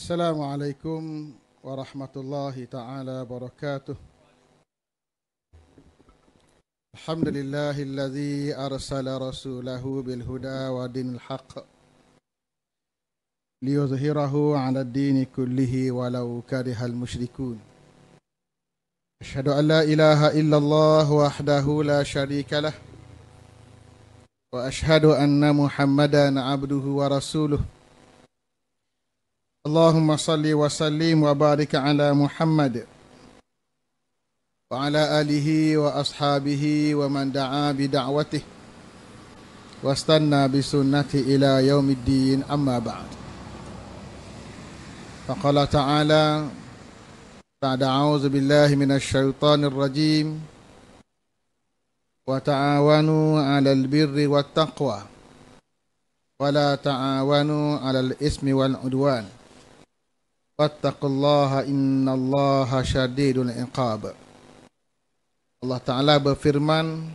السلام عليكم ورحمة الله تعالى وبركاته الحمد لله الذي أرسل رسوله بالهدى ودين الحق ليظهره على الدين كله ولو كره المشركون أشهد أن لا إله إلا الله وحده لا شريك له وأشهد أن محمدا عبده ورسوله اللهم صل وسلم وبارك على محمد وعلى آله وأصحابه ومن دعا بدعوته واستنى بسنته إلى يوم الدين أما بعد فقال تعالى بعد أعوذ بالله من الشيطان الرجيم وتعاونوا على البر والتقوى ولا تعاونوا على الإثم والعدوان واتقوا الله إن الله شديد العقاب الله تعالى berfirman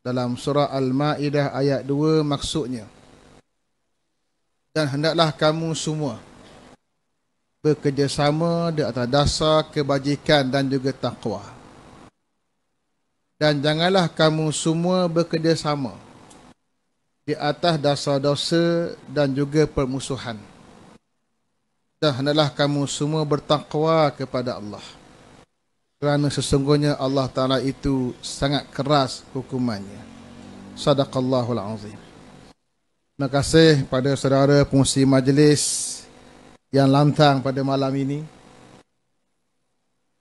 dalam surah Al-Maidah ayat 2 maksudnya dan hendaklah kamu semua bekerjasama di atas dasar kebajikan dan juga takwa dan janganlah kamu semua bekerjasama di atas dasar dosa dan juga permusuhan dan hendaklah kamu semua bertakwa kepada Allah kerana sesungguhnya Allah Ta'ala itu sangat keras hukumannya Sadaqallahul Azim Terima kasih pada saudara pengusi majlis yang lantang pada malam ini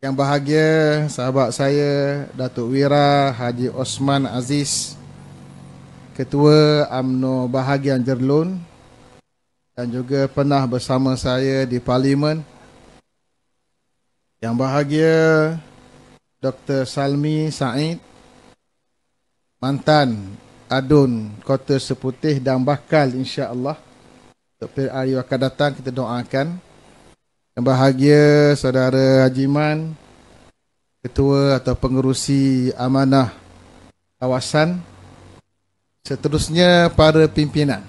yang bahagia sahabat saya Datuk Wira Haji Osman Aziz Ketua AMNO Bahagian Jerlun dan juga pernah bersama saya di parlimen yang bahagia Dr. Salmi Said mantan adun Kota Seputih dan Bakal insya-Allah untuk hari akan datang kita doakan yang bahagia saudara Hajiman ketua atau pengerusi amanah kawasan seterusnya para pimpinan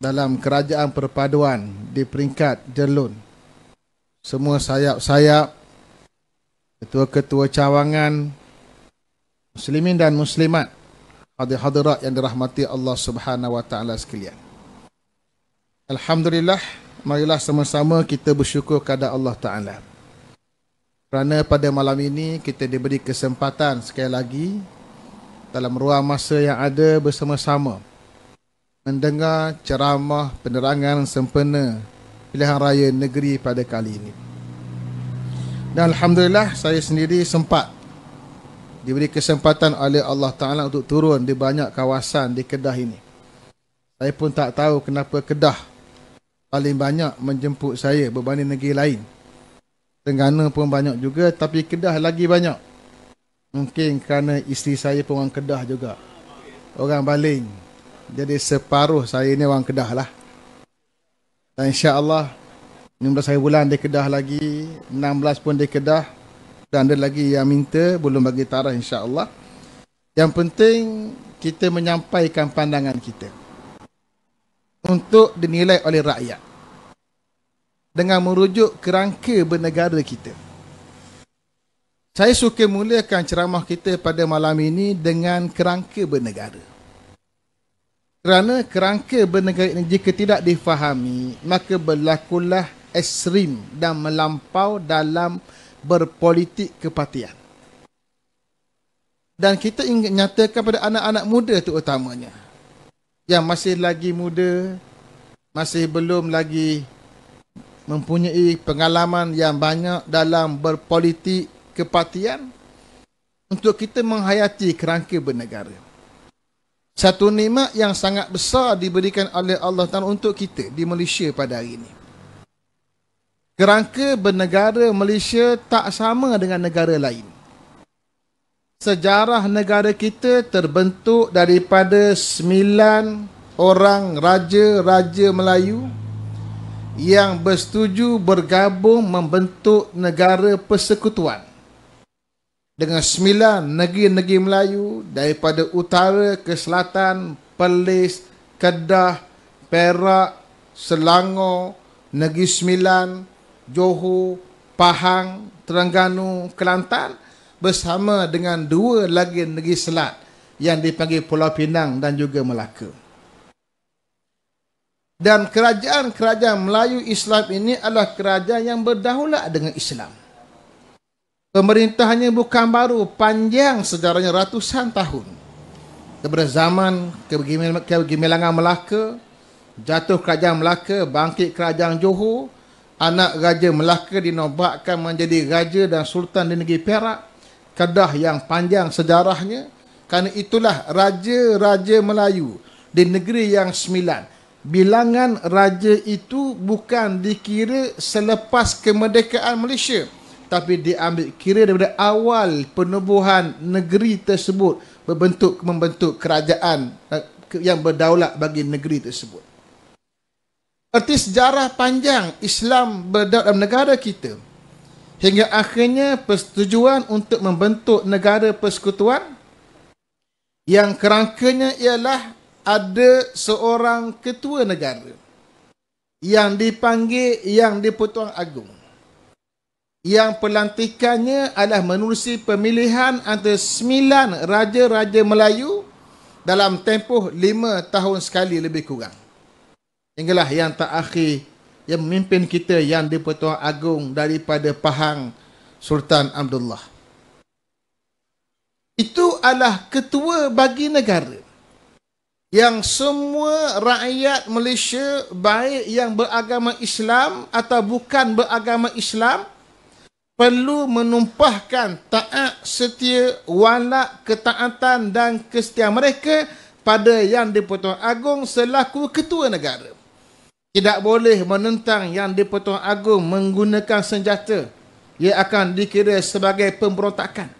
dalam kerajaan perpaduan di peringkat Jelun. Semua sayap-sayap, ketua-ketua cawangan, muslimin dan muslimat, hadir-hadirat yang dirahmati Allah Subhanahu SWT sekalian. Alhamdulillah, marilah sama-sama kita bersyukur kepada Allah Taala. Kerana pada malam ini kita diberi kesempatan sekali lagi dalam ruang masa yang ada bersama-sama mendengar ceramah penerangan sempena pilihan raya negeri pada kali ini. Dan Alhamdulillah saya sendiri sempat diberi kesempatan oleh Allah Ta'ala untuk turun di banyak kawasan di Kedah ini. Saya pun tak tahu kenapa Kedah paling banyak menjemput saya berbanding negeri lain. Tengganu pun banyak juga tapi Kedah lagi banyak. Mungkin kerana isteri saya pun orang Kedah juga. Orang Baling. Jadi separuh saya ni orang Kedah lah. Dan insya-Allah 15 hari bulan di Kedah lagi, 16 pun di Kedah dan ada lagi yang minta belum bagi taraf insya-Allah. Yang penting kita menyampaikan pandangan kita untuk dinilai oleh rakyat dengan merujuk kerangka bernegara kita. Saya suka mulakan ceramah kita pada malam ini dengan kerangka bernegara. Kerana kerangka bernegara ini jika tidak difahami, maka berlakulah ekstrim dan melampau dalam berpolitik kepartian. Dan kita ingin nyatakan kepada anak-anak muda utamanya yang masih lagi muda, masih belum lagi mempunyai pengalaman yang banyak dalam berpolitik kepartian untuk kita menghayati kerangka bernegara. Satu nikmat yang sangat besar diberikan oleh Allah Taala untuk kita di Malaysia pada hari ini. Kerangka bernegara Malaysia tak sama dengan negara lain. Sejarah negara kita terbentuk daripada sembilan orang raja-raja Melayu yang bersetuju bergabung membentuk negara persekutuan dengan sembilan negeri-negeri Melayu daripada utara ke selatan, Perlis, Kedah, Perak, Selangor, Negeri Sembilan, Johor, Pahang, Terengganu, Kelantan bersama dengan dua lagi negeri selat yang dipanggil Pulau Pinang dan juga Melaka. Dan kerajaan-kerajaan Melayu Islam ini adalah kerajaan yang berdaulat dengan Islam. Pemerintahannya bukan baru, panjang sejarahnya ratusan tahun. Daripada zaman kegemilangan Melaka, jatuh kerajaan Melaka, bangkit kerajaan Johor, anak raja Melaka dinobatkan menjadi raja dan sultan di negeri Perak. Kedah yang panjang sejarahnya kerana itulah raja-raja Melayu di negeri yang sembilan. Bilangan raja itu bukan dikira selepas kemerdekaan Malaysia tapi diambil kira daripada awal penubuhan negeri tersebut berbentuk membentuk kerajaan eh, yang berdaulat bagi negeri tersebut. Erti sejarah panjang Islam berdaulat dalam negara kita hingga akhirnya persetujuan untuk membentuk negara persekutuan yang kerangkanya ialah ada seorang ketua negara yang dipanggil yang dipotong agung yang pelantikannya adalah menerusi pemilihan antara sembilan raja-raja Melayu dalam tempoh lima tahun sekali lebih kurang. Inilah yang tak terakhir yang memimpin kita yang dipertuan agung daripada Pahang Sultan Abdullah. Itu adalah ketua bagi negara yang semua rakyat Malaysia baik yang beragama Islam atau bukan beragama Islam perlu menumpahkan taat setia walak ketaatan dan kesetia mereka pada yang dipotong agung selaku ketua negara. Tidak boleh menentang yang dipotong agung menggunakan senjata. Ia akan dikira sebagai pemberontakan.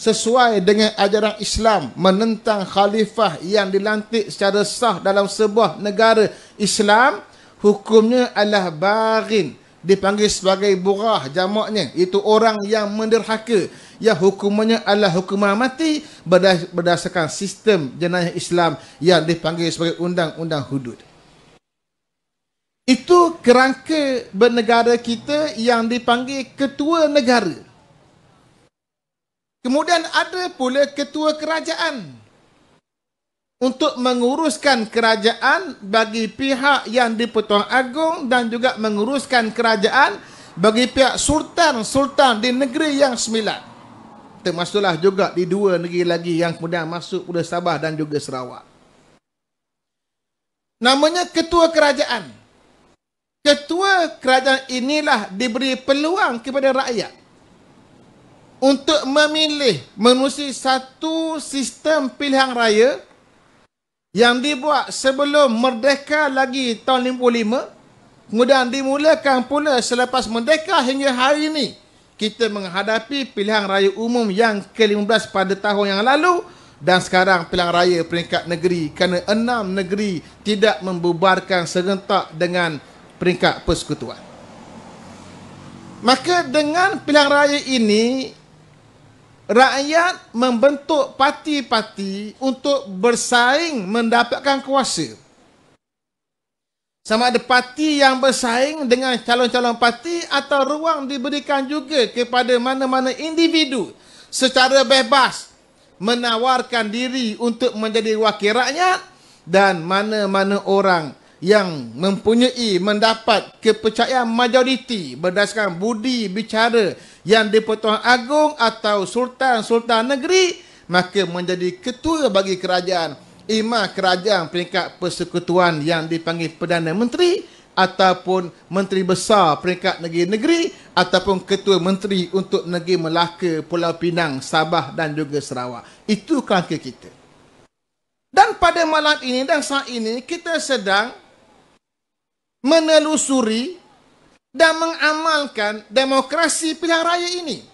Sesuai dengan ajaran Islam menentang khalifah yang dilantik secara sah dalam sebuah negara Islam, hukumnya adalah barin dipanggil sebagai burah jamaknya itu orang yang menderhaka yang hukumannya adalah hukuman mati berdasarkan sistem jenayah Islam yang dipanggil sebagai undang-undang hudud itu kerangka bernegara kita yang dipanggil ketua negara kemudian ada pula ketua kerajaan untuk menguruskan kerajaan bagi pihak yang dipertuan agung dan juga menguruskan kerajaan bagi pihak sultan-sultan di negeri yang sembilan. Termasuklah juga di dua negeri lagi yang kemudian masuk pula Sabah dan juga Sarawak. Namanya ketua kerajaan. Ketua kerajaan inilah diberi peluang kepada rakyat untuk memilih menerusi satu sistem pilihan raya yang dibuat sebelum merdeka lagi tahun 55 kemudian dimulakan pula selepas merdeka hingga hari ini kita menghadapi pilihan raya umum yang ke-15 pada tahun yang lalu dan sekarang pilihan raya peringkat negeri kerana enam negeri tidak membubarkan serentak dengan peringkat persekutuan. Maka dengan pilihan raya ini rakyat membentuk parti-parti untuk bersaing mendapatkan kuasa. Sama ada parti yang bersaing dengan calon-calon parti atau ruang diberikan juga kepada mana-mana individu secara bebas menawarkan diri untuk menjadi wakil rakyat dan mana-mana orang yang mempunyai mendapat kepercayaan majoriti berdasarkan budi bicara yang dipertuan agung atau sultan-sultan negeri maka menjadi ketua bagi kerajaan imam kerajaan peringkat persekutuan yang dipanggil Perdana Menteri ataupun Menteri Besar peringkat negeri-negeri ataupun Ketua Menteri untuk Negeri Melaka, Pulau Pinang, Sabah dan juga Sarawak. Itu kerangka kita. Dan pada malam ini dan saat ini kita sedang menelusuri dan mengamalkan demokrasi pilihan raya ini.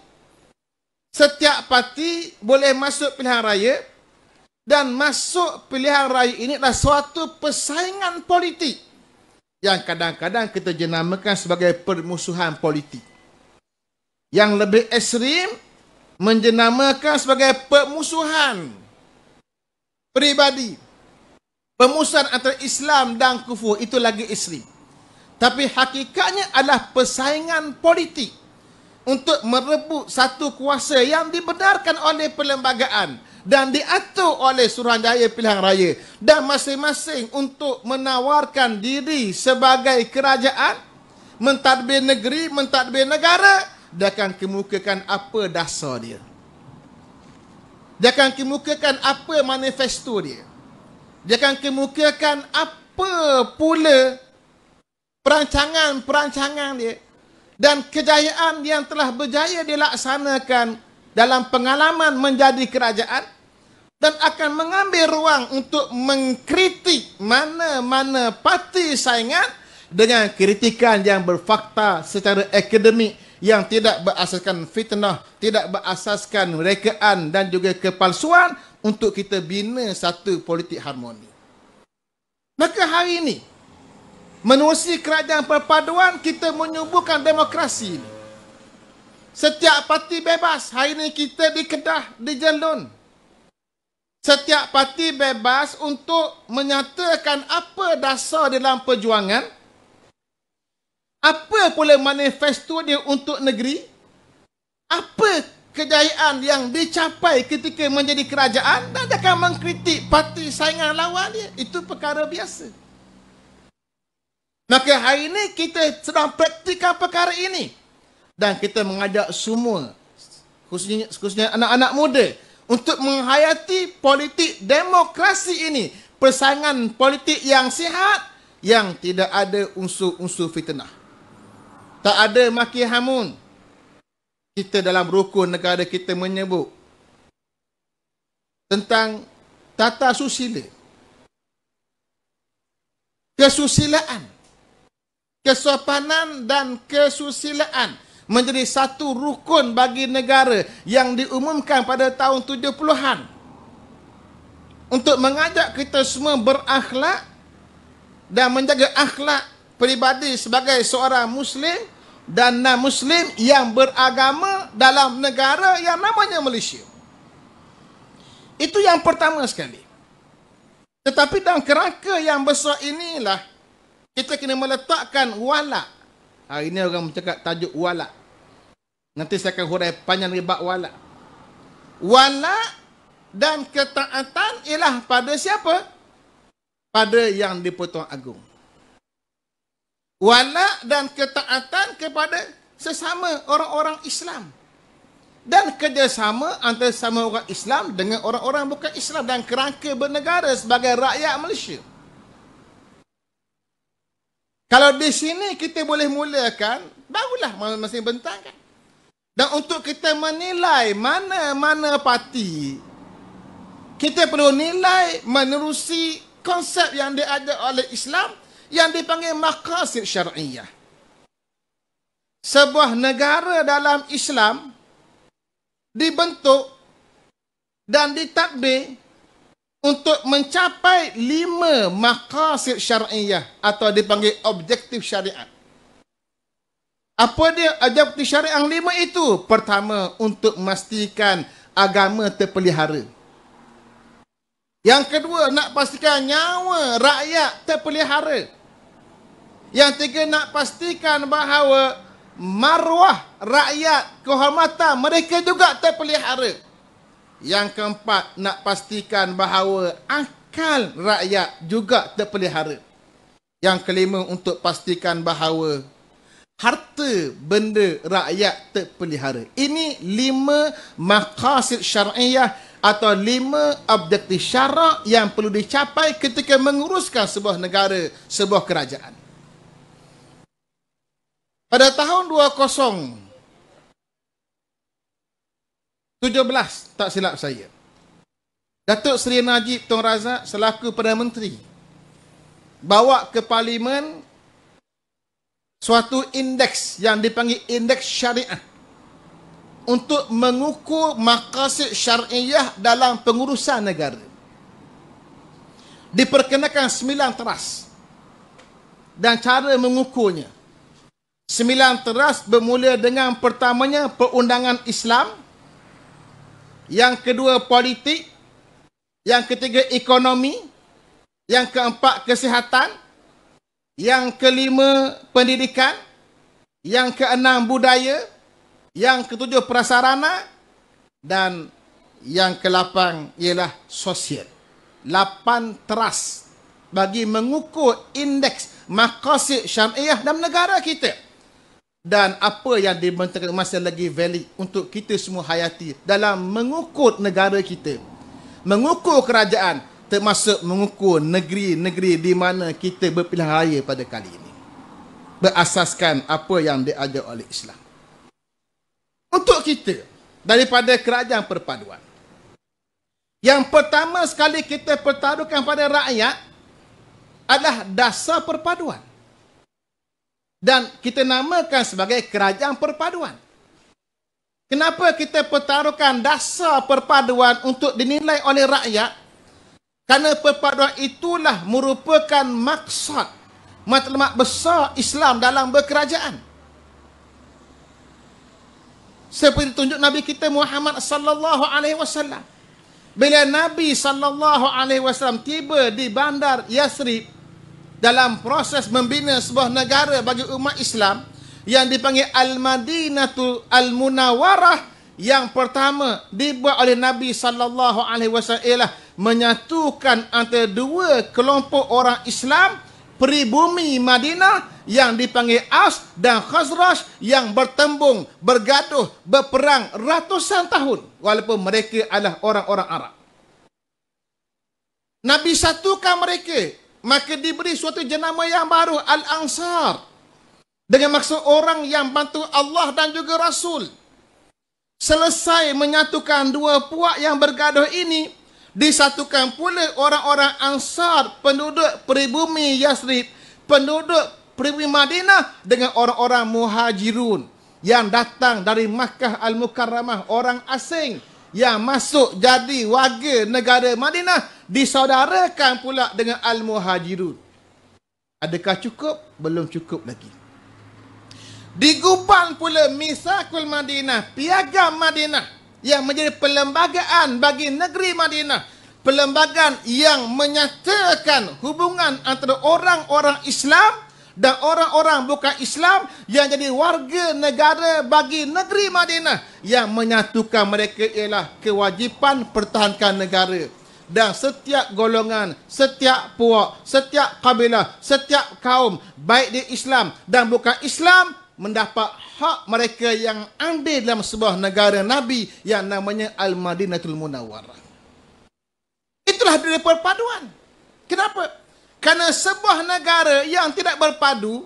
Setiap parti boleh masuk pilihan raya dan masuk pilihan raya ini adalah suatu persaingan politik yang kadang-kadang kita jenamakan sebagai permusuhan politik. Yang lebih ekstrim menjenamakan sebagai permusuhan pribadi, Pemusuhan antara Islam dan kufur itu lagi ekstrim tapi hakikatnya adalah persaingan politik untuk merebut satu kuasa yang dibenarkan oleh perlembagaan dan diatur oleh Suruhanjaya Pilihan Raya dan masing-masing untuk menawarkan diri sebagai kerajaan mentadbir negeri, mentadbir negara dia akan kemukakan apa dasar dia dia akan kemukakan apa manifesto dia dia akan kemukakan apa pula perancangan-perancangan dia dan kejayaan yang telah berjaya dilaksanakan dalam pengalaman menjadi kerajaan dan akan mengambil ruang untuk mengkritik mana-mana parti saingan dengan kritikan yang berfakta secara akademik yang tidak berasaskan fitnah, tidak berasaskan rekaan dan juga kepalsuan untuk kita bina satu politik harmoni. Maka hari ini, menerusi kerajaan perpaduan kita menyubuhkan demokrasi setiap parti bebas hari ini kita di Kedah di Jelun setiap parti bebas untuk menyatakan apa dasar dalam perjuangan apa pula manifesto dia untuk negeri apa kejayaan yang dicapai ketika menjadi kerajaan dan akan mengkritik parti saingan lawan dia itu perkara biasa Maka hari ini kita sedang praktikan perkara ini. Dan kita mengajak semua, khususnya, anak-anak muda, untuk menghayati politik demokrasi ini. Persaingan politik yang sihat, yang tidak ada unsur-unsur fitnah. Tak ada maki hamun. Kita dalam rukun negara kita menyebut tentang tata susila. Kesusilaan kesopanan dan kesusilaan menjadi satu rukun bagi negara yang diumumkan pada tahun 70-an untuk mengajak kita semua berakhlak dan menjaga akhlak peribadi sebagai seorang muslim dan non-muslim yang beragama dalam negara yang namanya Malaysia. Itu yang pertama sekali. Tetapi dalam kerangka yang besar inilah kita kena meletakkan walak. Hari ini orang mencakap tajuk walak. Nanti saya akan hurai panjang dari bak walak. Walak dan ketaatan ialah pada siapa? Pada yang dipotong agung. Walak dan ketaatan kepada sesama orang-orang Islam. Dan kerjasama antara sama orang Islam dengan orang-orang bukan Islam dan kerangka bernegara sebagai rakyat Malaysia. Kalau di sini kita boleh mulakan, barulah masing-masing bentang kan. Dan untuk kita menilai mana-mana parti, kita perlu nilai menerusi konsep yang diajar oleh Islam yang dipanggil makasib syariah. Sebuah negara dalam Islam dibentuk dan ditakdir untuk mencapai lima maqasid syar'iyah atau dipanggil objektif syariah, Apa dia objektif syariat lima itu? Pertama, untuk memastikan agama terpelihara. Yang kedua, nak pastikan nyawa rakyat terpelihara. Yang ketiga, nak pastikan bahawa maruah rakyat kehormatan mereka juga terpelihara. Yang keempat, nak pastikan bahawa akal rakyat juga terpelihara. Yang kelima, untuk pastikan bahawa harta benda rakyat terpelihara. Ini lima makasid syariah atau lima objektif syarak yang perlu dicapai ketika menguruskan sebuah negara, sebuah kerajaan. Pada tahun 17 tak silap saya. Datuk Seri Najib Tun Razak selaku Perdana Menteri bawa ke parlimen suatu indeks yang dipanggil indeks syariah untuk mengukur makasih syariah dalam pengurusan negara. Diperkenakan 9 teras dan cara mengukurnya. 9 teras bermula dengan pertamanya perundangan Islam yang kedua politik. Yang ketiga ekonomi. Yang keempat kesihatan. Yang kelima pendidikan. Yang keenam budaya. Yang ketujuh prasarana. Dan yang kelapan ialah sosial. Lapan teras bagi mengukur indeks makasih syariah dalam negara kita dan apa yang dibentangkan masih lagi valid untuk kita semua hayati dalam mengukur negara kita mengukur kerajaan termasuk mengukur negeri-negeri di mana kita berpilihan raya pada kali ini berasaskan apa yang diajar oleh Islam untuk kita daripada kerajaan perpaduan yang pertama sekali kita pertaruhkan pada rakyat adalah dasar perpaduan dan kita namakan sebagai kerajaan perpaduan. Kenapa kita pertaruhkan dasar perpaduan untuk dinilai oleh rakyat? Kerana perpaduan itulah merupakan maksud matlamat besar Islam dalam berkerajaan. Seperti tunjuk Nabi kita Muhammad sallallahu alaihi wasallam. Bila Nabi sallallahu alaihi wasallam tiba di bandar Yasrib, dalam proses membina sebuah negara bagi umat Islam yang dipanggil Al-Madinatu Al-Munawarah yang pertama dibuat oleh Nabi sallallahu alaihi wasallam menyatukan antara dua kelompok orang Islam pribumi Madinah yang dipanggil As dan Khazraj yang bertembung, bergaduh, berperang ratusan tahun walaupun mereka adalah orang-orang Arab. Nabi satukan mereka maka diberi suatu jenama yang baru al-ansar dengan maksud orang yang bantu Allah dan juga Rasul selesai menyatukan dua puak yang bergaduh ini disatukan pula orang-orang ansar penduduk peribumi Yasrib penduduk peribumi Madinah dengan orang-orang muhajirun yang datang dari Makkah Al-Mukarramah orang asing yang masuk jadi warga negara Madinah disaudarakan pula dengan Al-Muhajirun. Adakah cukup? Belum cukup lagi. Di Digubang pula Misakul Madinah, piagam Madinah yang menjadi perlembagaan bagi negeri Madinah. Perlembagaan yang menyatakan hubungan antara orang-orang Islam dan orang-orang bukan Islam yang jadi warga negara bagi negeri Madinah yang menyatukan mereka ialah kewajipan pertahankan negara dan setiap golongan, setiap puak, setiap kabilah, setiap kaum baik di Islam dan bukan Islam mendapat hak mereka yang andil dalam sebuah negara Nabi yang namanya Al-Madinatul Munawwarah. Itulah dari perpaduan. Kenapa? Kerana sebuah negara yang tidak berpadu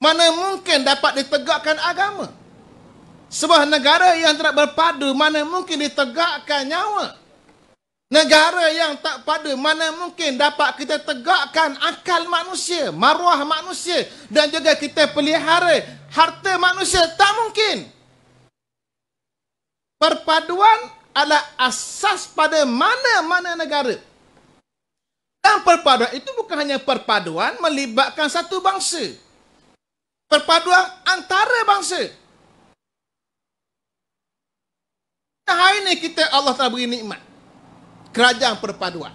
mana mungkin dapat ditegakkan agama. Sebuah negara yang tidak berpadu mana mungkin ditegakkan nyawa. Negara yang tak pada mana mungkin dapat kita tegakkan akal manusia, maruah manusia dan juga kita pelihara harta manusia. Tak mungkin. Perpaduan adalah asas pada mana-mana negara. Dan perpaduan itu bukan hanya perpaduan melibatkan satu bangsa. Perpaduan antara bangsa. Dan hari ini kita Allah telah beri nikmat kerajaan perpaduan.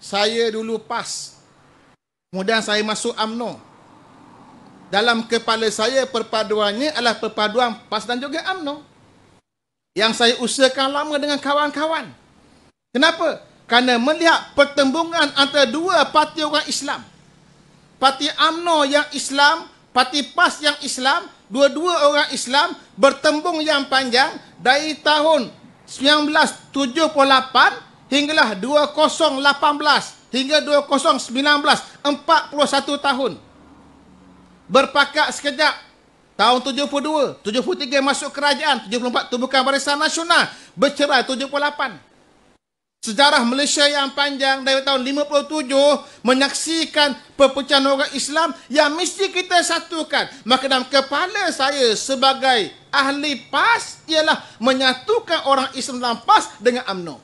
Saya dulu PAS. Kemudian saya masuk AMNO. Dalam kepala saya perpaduannya adalah perpaduan PAS dan juga AMNO. Yang saya usahakan lama dengan kawan-kawan. Kenapa? Kerana melihat pertembungan antara dua parti orang Islam. Parti AMNO yang Islam, parti PAS yang Islam, dua-dua orang Islam bertembung yang panjang dari tahun 1978 hinggalah 2018 hingga 2019 41 tahun berpakat sekejap tahun 72 73 masuk kerajaan 74 tubuhkan barisan nasional bercerai 78 Sejarah Malaysia yang panjang dari tahun 57 menyaksikan perpecahan orang Islam yang mesti kita satukan. Maka dalam kepala saya sebagai ahli PAS ialah menyatukan orang Islam dalam PAS dengan UMNO.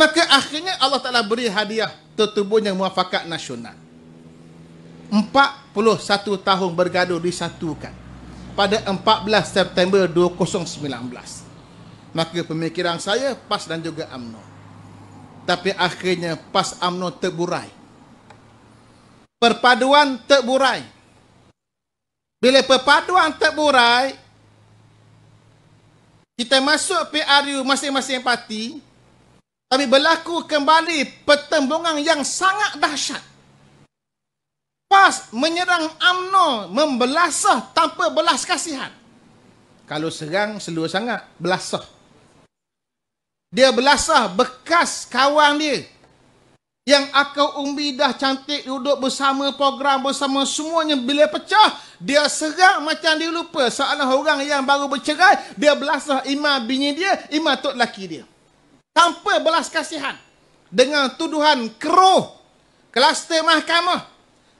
Maka akhirnya Allah Ta'ala beri hadiah tertubuhnya muafakat nasional. 41 tahun bergaduh disatukan pada 14 September 2019 maka pemikiran saya PAS dan juga AMNO, Tapi akhirnya PAS AMNO terburai. Perpaduan terburai. Bila perpaduan terburai, kita masuk PRU masing-masing parti, tapi berlaku kembali pertembungan yang sangat dahsyat. PAS menyerang AMNO, membelasah tanpa belas kasihan. Kalau serang, seluruh sangat belasah. Dia belasah bekas kawan dia. Yang akal umbi dah cantik duduk bersama program bersama semuanya. Bila pecah, dia serang macam dia lupa. Seorang orang yang baru bercerai, dia belasah imam bini dia, imam tok laki dia. Tanpa belas kasihan. Dengan tuduhan keruh kluster mahkamah.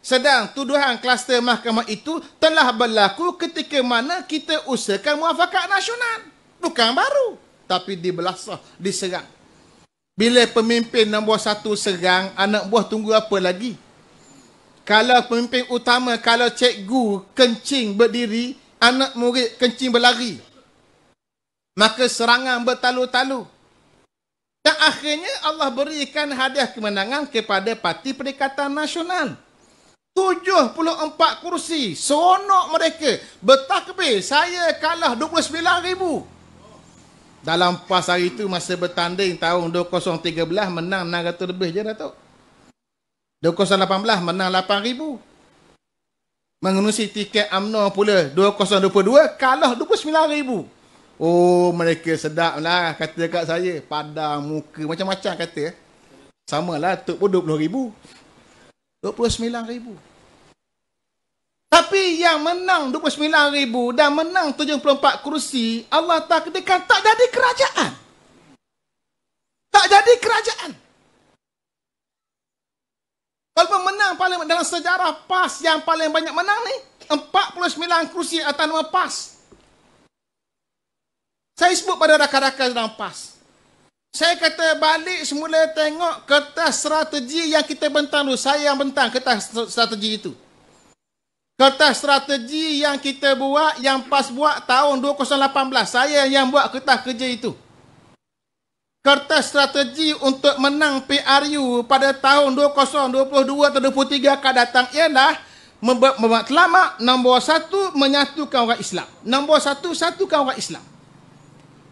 Sedang tuduhan kluster mahkamah itu telah berlaku ketika mana kita usahakan muafakat nasional. Bukan Bukan baru tapi dibelasah, diserang. Bila pemimpin nombor satu serang, anak buah tunggu apa lagi? Kalau pemimpin utama, kalau cikgu kencing berdiri, anak murid kencing berlari. Maka serangan bertalu-talu. Dan akhirnya Allah berikan hadiah kemenangan kepada Parti Perikatan Nasional. 74 kursi. Seronok mereka. Bertakbir. Saya kalah 29 ribu dalam pas hari itu masa bertanding tahun 2013 menang 600 lebih je Datuk. 2018 menang 8,000. Mengenusi tiket UMNO pula 2022 kalah 29,000. Oh mereka sedap lah kata dekat saya. Padang muka macam-macam kata. Eh. Sama lah Datuk pun 20,000. 29,000. Tapi yang menang 29 ribu dan menang 74 kerusi, Allah takdekan tak jadi kerajaan. Tak jadi kerajaan. Walaupun menang paling dalam sejarah PAS yang paling banyak menang ni, 49 kerusi atas nama PAS. Saya sebut pada rakan-rakan dalam PAS. Saya kata balik semula tengok kertas strategi yang kita bentang tu. Saya yang bentang kertas strategi itu. Kertas strategi yang kita buat, yang PAS buat tahun 2018. Saya yang buat kertas kerja itu. Kertas strategi untuk menang PRU pada tahun 2022-2023 akan datang ialah Membuat nombor satu menyatukan orang Islam. Nombor satu, satukan orang Islam.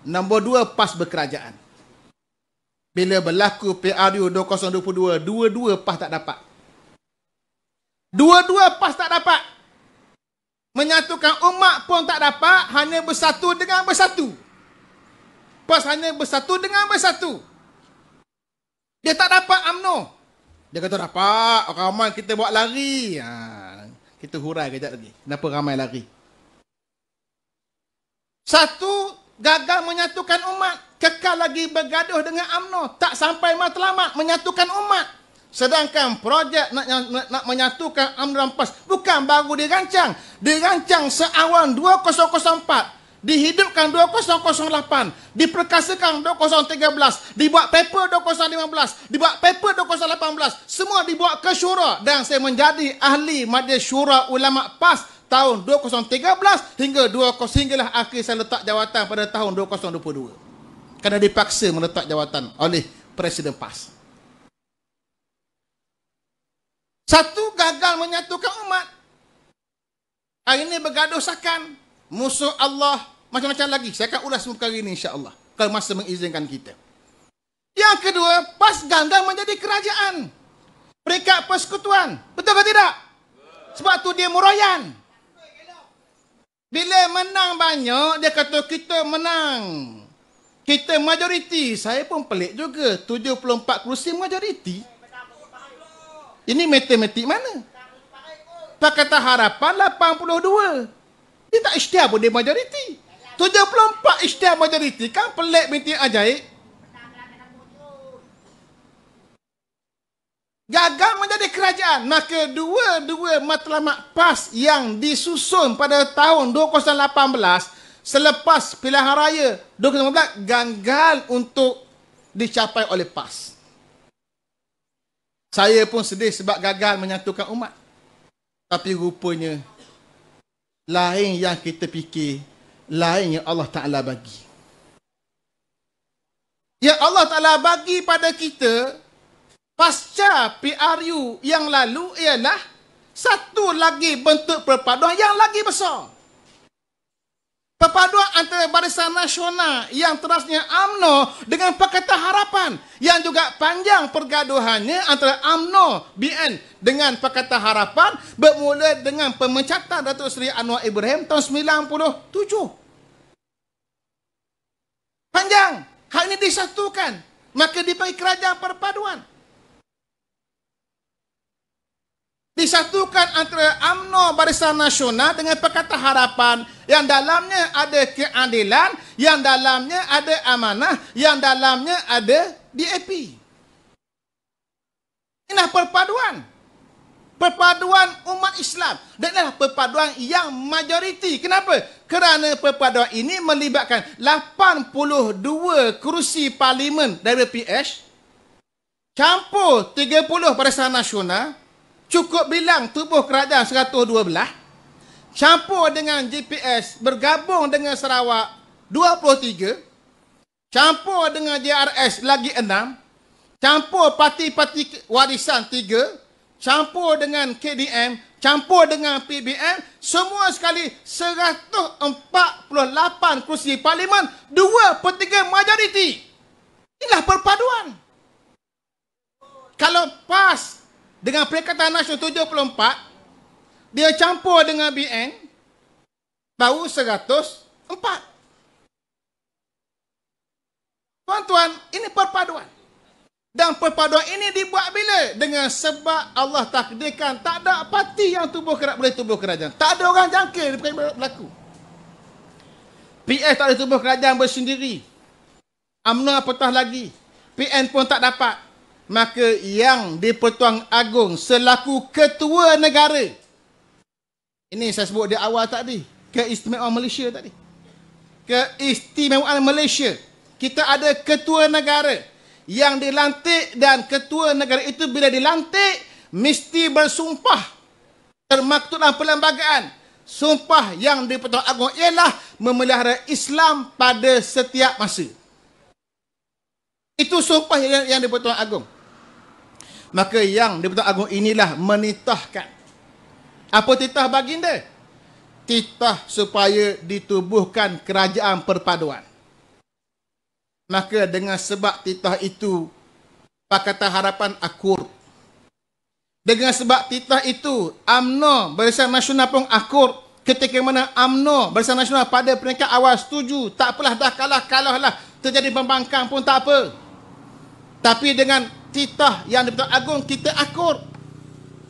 Nombor dua, PAS berkerajaan. Bila berlaku PRU 2022, dua-dua PAS tak dapat. Dua-dua pas tak dapat. Menyatukan umat pun tak dapat, hanya bersatu dengan bersatu. Pas hanya bersatu dengan bersatu. Dia tak dapat amno, Dia kata dapat, orang ramai kita buat lari. Ha, kita hurai kejap lagi. Kenapa ramai lari? Satu, gagal menyatukan umat. Kekal lagi bergaduh dengan amno. Tak sampai matlamat menyatukan umat. Sedangkan projek nak, nak, nak menyatukan UMNO dan PAS bukan baru dirancang. Dirancang seawal 2004 dihidupkan 2008, diperkasakan 2013, dibuat paper 2015, dibuat paper 2018, semua dibuat ke syura dan saya menjadi ahli majlis syura ulama PAS tahun 2013 hingga 20 hinggalah akhir saya letak jawatan pada tahun 2022. Kerana dipaksa meletak jawatan oleh Presiden PAS. Satu gagal menyatukan umat. Hari ini bergaduh sakan. Musuh Allah. Macam-macam lagi. Saya akan ulas semua perkara ini insyaAllah. Kalau masa mengizinkan kita. Yang kedua, pas gagal menjadi kerajaan. Mereka persekutuan. Betul ke tidak? Sebab tu dia meroyan. Bila menang banyak, dia kata kita menang. Kita majoriti. Saya pun pelik juga. 74 kerusi majoriti. Yeah. Ini matematik mana? Pakai harapan 82. Dia tak isytihar pun dia majoriti. 74 isytihar majoriti kan pelik binti ajaib. Gagal menjadi kerajaan. Maka dua-dua matlamat PAS yang disusun pada tahun 2018 selepas pilihan raya 2018 gagal untuk dicapai oleh PAS. Saya pun sedih sebab gagal menyatukan umat. Tapi rupanya lain yang kita fikir, lain yang Allah Taala bagi. Ya Allah Taala bagi pada kita pasca PRU yang lalu ialah satu lagi bentuk perpaduan yang lagi besar. Perpaduan antara barisan nasional yang terasnya Amno dengan Pakatan Harapan yang juga panjang pergaduhannya antara Amno BN dengan Pakatan Harapan bermula dengan pemecatan Datuk Seri Anwar Ibrahim tahun 97. Panjang. Hak ini disatukan. Maka dipanggil kerajaan perpaduan. disatukan antara amno Barisan Nasional dengan Pakatan Harapan yang dalamnya ada keadilan, yang dalamnya ada amanah, yang dalamnya ada DAP. Inilah perpaduan. Perpaduan umat Islam. Dan inilah perpaduan yang majoriti. Kenapa? Kerana perpaduan ini melibatkan 82 kerusi parlimen dari PH campur 30 barisan nasional Cukup bilang tubuh kerajaan 112 Campur dengan GPS Bergabung dengan Sarawak 23 Campur dengan JRS lagi 6 Campur parti-parti warisan 3 Campur dengan KDM Campur dengan PBM Semua sekali 148 kursi parlimen 2 per 3 majoriti Inilah perpaduan Kalau PAS dengan Perikatan Nasional 74 dia campur dengan BN tahu 104 tuan-tuan ini perpaduan dan perpaduan ini dibuat bila? Dengan sebab Allah takdirkan tak ada parti yang tubuh kerajaan, boleh tubuh kerajaan. Tak ada orang jangka yang berlaku. PS tak ada tubuh kerajaan bersendiri. UMNO apatah lagi. PN pun tak dapat maka yang di dipertuan agung selaku ketua negara ini saya sebut di awal tadi keistimewaan Malaysia tadi keistimewaan Malaysia kita ada ketua negara yang dilantik dan ketua negara itu bila dilantik mesti bersumpah termaktub dalam perlembagaan sumpah yang di dipertuan agung ialah memelihara Islam pada setiap masa itu sumpah yang, yang dipertuan agung maka yang Deputan Agung inilah menitahkan apa titah baginda? titah supaya ditubuhkan kerajaan perpaduan maka dengan sebab titah itu Pakatan Harapan akur dengan sebab titah itu UMNO Barisan Nasional pun akur ketika mana UMNO Barisan Nasional pada peringkat awal setuju tak apalah dah kalah kalahlah terjadi pembangkang pun tak apa tapi dengan titah yang dipertuan agung kita akur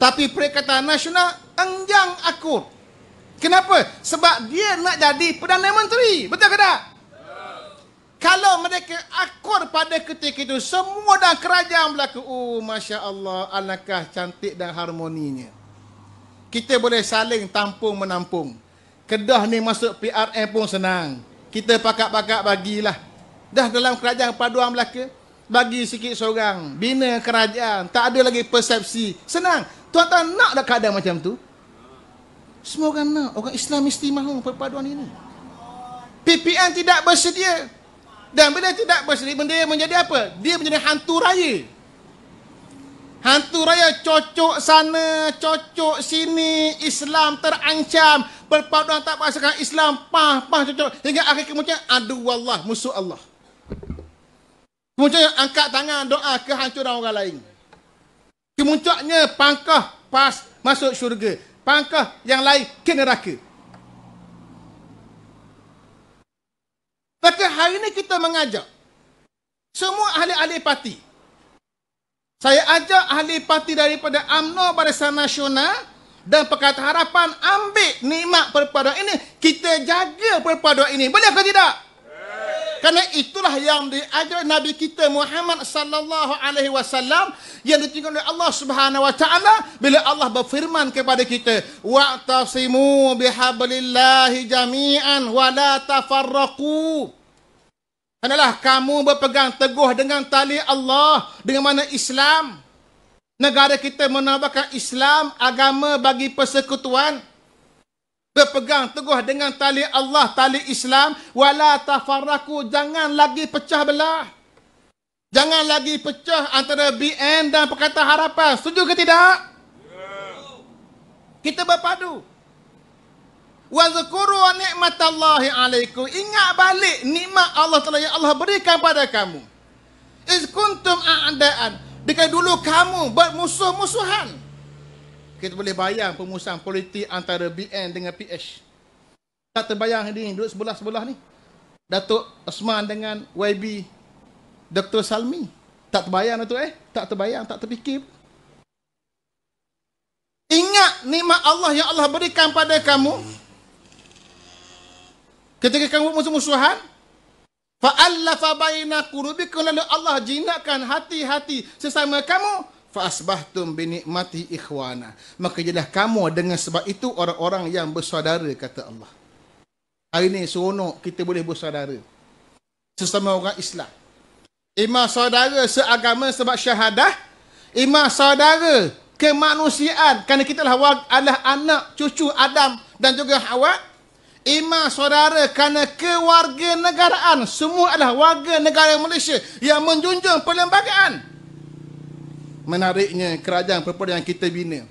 tapi perikatan nasional enggang akur kenapa sebab dia nak jadi perdana menteri betul ke tak kalau mereka akur pada ketika itu semua dah kerajaan berlaku oh masya Allah alangkah cantik dan harmoninya kita boleh saling tampung menampung kedah ni masuk PRM pun senang kita pakat-pakat bagilah dah dalam kerajaan paduan Melaka bagi sikit seorang bina kerajaan tak ada lagi persepsi senang tuan-tuan nak dah keadaan macam tu semua orang nak orang Islam mesti mahu perpaduan ini PPN tidak bersedia dan bila tidak bersedia benda menjadi apa dia menjadi hantu raya hantu raya cocok sana cocok sini Islam terancam perpaduan tak pasangkan Islam pah pah cocok hingga akhirnya kemudian aduh Allah musuh Allah Kemuncaknya angkat tangan doa kehancuran orang lain. Kemuncaknya pangkah pas masuk syurga. Pangkah yang lain ke neraka. Maka hari ini kita mengajak semua ahli-ahli parti. Saya ajak ahli parti daripada UMNO Barisan Nasional dan Pekat Harapan ambil nikmat perpaduan ini. Kita jaga perpaduan ini. Boleh atau tidak? Karena itulah yang diajar Nabi kita Muhammad sallallahu alaihi wasallam yang ditunjuk oleh Allah Subhanahu wa taala bila Allah berfirman kepada kita wa tasimu bihablillahi jami'an wa la tafarraqu. Hendaklah kamu berpegang teguh dengan tali Allah dengan mana Islam negara kita menambahkan Islam agama bagi persekutuan berpegang teguh dengan tali Allah, tali Islam, wala tafarraku, jangan lagi pecah belah. Jangan lagi pecah antara BN dan perkata Harapan. Setuju ke tidak? Kita berpadu. Wa zkuru ni'matallahi alaikum. Ingat balik nikmat Allah Taala yang Allah berikan pada kamu. Iz kuntum a'daan. Dekat dulu kamu bermusuh-musuhan. Kita boleh bayang pemusang politik antara BN dengan PH. Tak terbayang ni, duduk sebelah-sebelah ni. Datuk Osman dengan YB Dr. Salmi. Tak terbayang tu eh. Tak terbayang, tak terfikir. Ingat nikmat Allah yang Allah berikan pada kamu. Ketika kamu musuh-musuhan. Fa'allafa bayna kurubikun. Lalu Allah jinakkan hati-hati sesama kamu fa'asbahtum binikmati ikhwana. Maka jadilah kamu dengan sebab itu orang-orang yang bersaudara, kata Allah. Hari ini seronok kita boleh bersaudara. Sesama orang Islam. Ima saudara seagama sebab syahadah. Ima saudara kemanusiaan kerana kita lah adalah anak cucu Adam dan juga Hawa. Ima saudara kerana kewarganegaraan semua adalah warga negara Malaysia yang menjunjung perlembagaan menariknya kerajaan perempuan yang kita bina.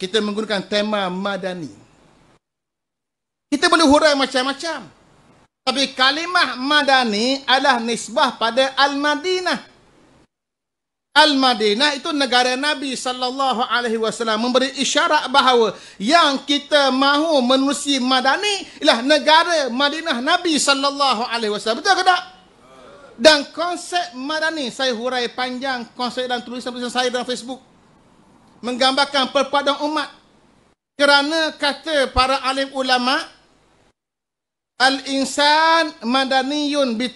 Kita menggunakan tema madani. Kita boleh hurai macam-macam. Tapi kalimah madani adalah nisbah pada Al-Madinah. Al-Madinah itu negara Nabi sallallahu alaihi wasallam memberi isyarat bahawa yang kita mahu menusi madani ialah negara Madinah Nabi sallallahu alaihi wasallam. Betul ke tak? Dan konsep madani saya hurai panjang konsep dan tulisan-tulisan saya dalam Facebook menggambarkan perpaduan umat kerana kata para alim ulama al-insan madaniyun bi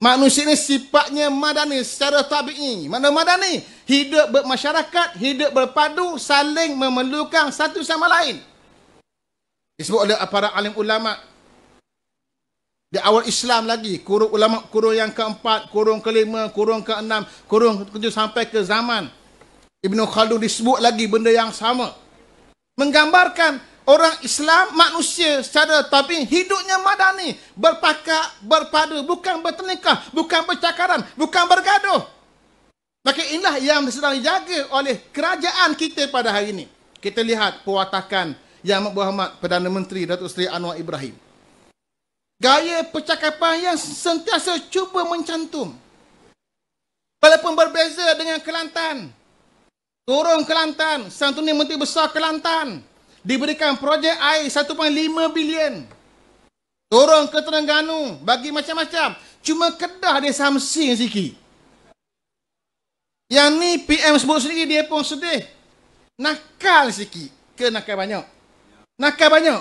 manusia ini sifatnya madani secara tabii mana madani hidup bermasyarakat hidup berpadu saling memerlukan satu sama lain disebut oleh para alim ulama' di awal Islam lagi kurung ulama kurung yang keempat kurung kelima kurung keenam kurung ketujuh sampai ke zaman Ibnu Khaldun disebut lagi benda yang sama menggambarkan orang Islam manusia secara tapi hidupnya madani berpakat berpadu bukan bertenikah bukan bercakaran bukan bergaduh maka inilah yang sedang dijaga oleh kerajaan kita pada hari ini kita lihat perwatakan Yang Amat Berhormat Perdana Menteri Datuk Seri Anwar Ibrahim gaya percakapan yang sentiasa cuba mencantum. Walaupun berbeza dengan Kelantan, turun Kelantan, santuni Menteri Besar Kelantan, diberikan projek air 1.5 bilion. Turun ke Terengganu, bagi macam-macam. Cuma kedah dia samsing sikit. Yang ni PM sebut sendiri dia pun sedih. Nakal sikit. Ke nakal banyak? Nakal banyak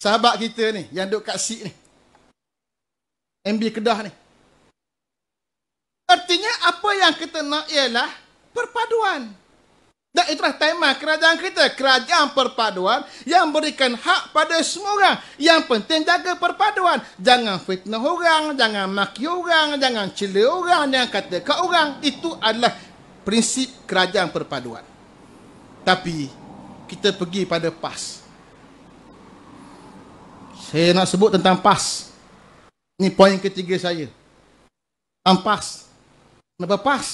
sahabat kita ni yang duduk kat seat ni. MB Kedah ni. Artinya apa yang kita nak ialah perpaduan. Dan itulah tema kerajaan kita. Kerajaan perpaduan yang berikan hak pada semua orang. Yang penting jaga perpaduan. Jangan fitnah orang, jangan maki orang, jangan cela orang, jangan kata kat orang. Itu adalah prinsip kerajaan perpaduan. Tapi kita pergi pada PAS saya nak sebut tentang PAS. Ini poin ketiga saya. Tentang PAS. Kenapa PAS?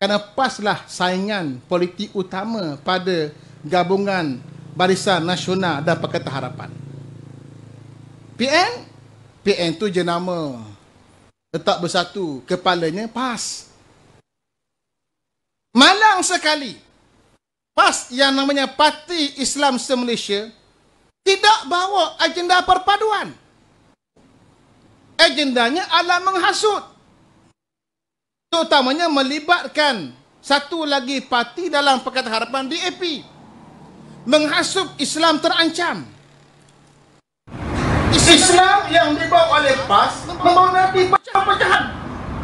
Kerana PAS lah saingan politik utama pada gabungan Barisan Nasional dan Pakatan Harapan. PN? PN tu je nama, tetap bersatu. Kepalanya PAS. Malang sekali. PAS yang namanya Parti Islam se tidak bawa agenda perpaduan. Agendanya adalah menghasut. Terutamanya melibatkan satu lagi parti dalam Pakatan Harapan DAP. Menghasut Islam terancam. Islam yang dibawa oleh PAS memandati pecah-pecahan.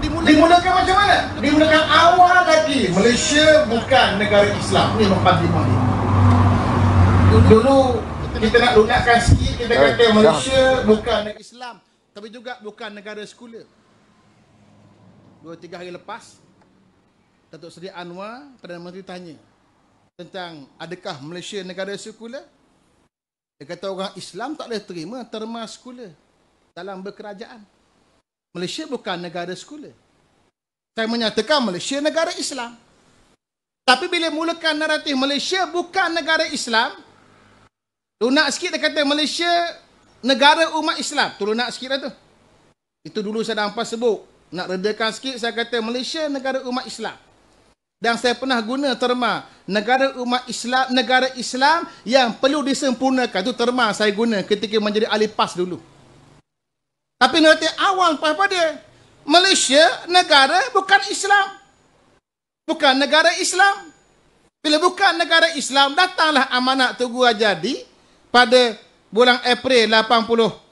Dimulakan, Dimulakan macam mana? Dimulakan awal lagi. Malaysia bukan negara Islam. Ini mempandi-mandi. Dulu kita nak lunakkan sikit kita kata Malaysia bukan negara Islam tapi juga bukan negara sekuler. Dua tiga hari lepas Datuk Seri Anwar Perdana Menteri tanya tentang adakah Malaysia negara sekuler? Dia kata orang Islam tak boleh terima terma sekuler dalam berkerajaan. Malaysia bukan negara sekuler. Saya menyatakan Malaysia negara Islam. Tapi bila mulakan naratif Malaysia bukan negara Islam, Lunak sikit dia kata Malaysia negara umat Islam. Tu lunak sikit lah tu. Itu dulu saya dah hampir sebut. Nak redakan sikit saya kata Malaysia negara umat Islam. Dan saya pernah guna terma negara umat Islam, negara Islam yang perlu disempurnakan. Itu terma saya guna ketika menjadi ahli PAS dulu. Tapi nanti awal apa dia? Malaysia negara bukan Islam. Bukan negara Islam. Bila bukan negara Islam, datanglah amanat Tugu Ajadi. Jadi, pada bulan April 81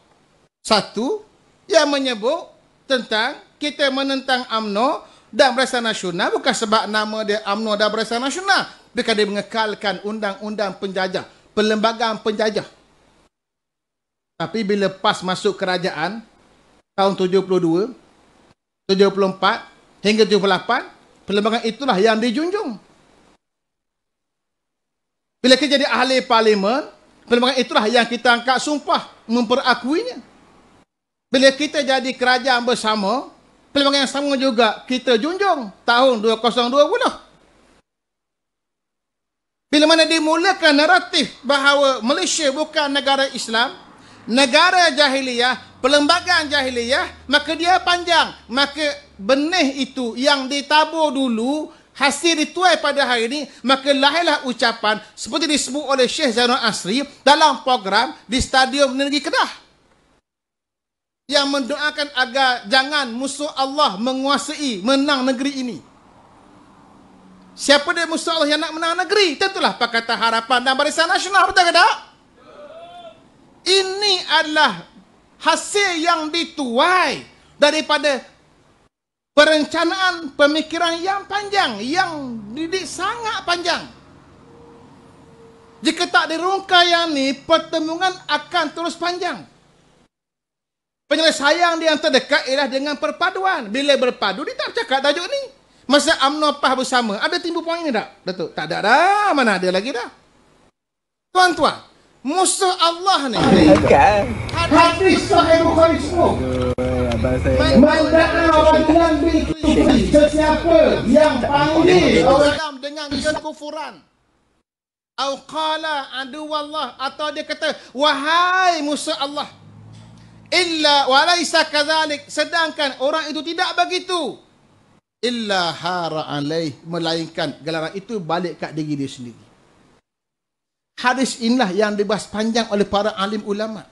yang menyebut tentang kita menentang amno dan Barisan Nasional bukan sebab nama dia amno dan Barisan Nasional bila dia mengekalkan undang-undang penjajah perlembagaan penjajah tapi bila PAS masuk kerajaan tahun 72 74 hingga 78 perlembagaan itulah yang dijunjung bila kita jadi ahli parlimen Pelbagai itulah yang kita angkat sumpah memperakuinya. Bila kita jadi kerajaan bersama, pelbagai yang sama juga kita junjung tahun 2020. Bila mana dimulakan naratif bahawa Malaysia bukan negara Islam, negara jahiliyah, perlembagaan jahiliyah, maka dia panjang. Maka benih itu yang ditabur dulu, hasil ritual pada hari ini maka lahirlah ucapan seperti disebut oleh Syekh Zainal Asri dalam program di Stadium Negeri Kedah yang mendoakan agar jangan musuh Allah menguasai menang negeri ini siapa dia musuh Allah yang nak menang negeri tentulah pakatan harapan dan barisan nasional betul ke tak ini adalah hasil yang dituai daripada perencanaan pemikiran yang panjang yang didik sangat panjang jika tak dirungkai yang ni pertemuan akan terus panjang penyelesaian dia yang terdekat ialah dengan perpaduan bila berpadu dia tak bercakap tajuk ni masa amno PAH bersama ada timbul poin ni tak? Betul. tak ada dah mana ada lagi dah tuan-tuan musuh Allah ni kan? hadis sahih Bukhari semua Man da'a rajulan bil kufri Sesiapa yang panggil orang dengan kekufuran Au qala adu wallah atau dia kata wahai Musa Allah illa walaysa kadzalik sedangkan orang itu tidak begitu illa hara alaih melainkan gelaran itu balik kat diri dia sendiri hadis inilah yang dibahas panjang oleh para alim ulama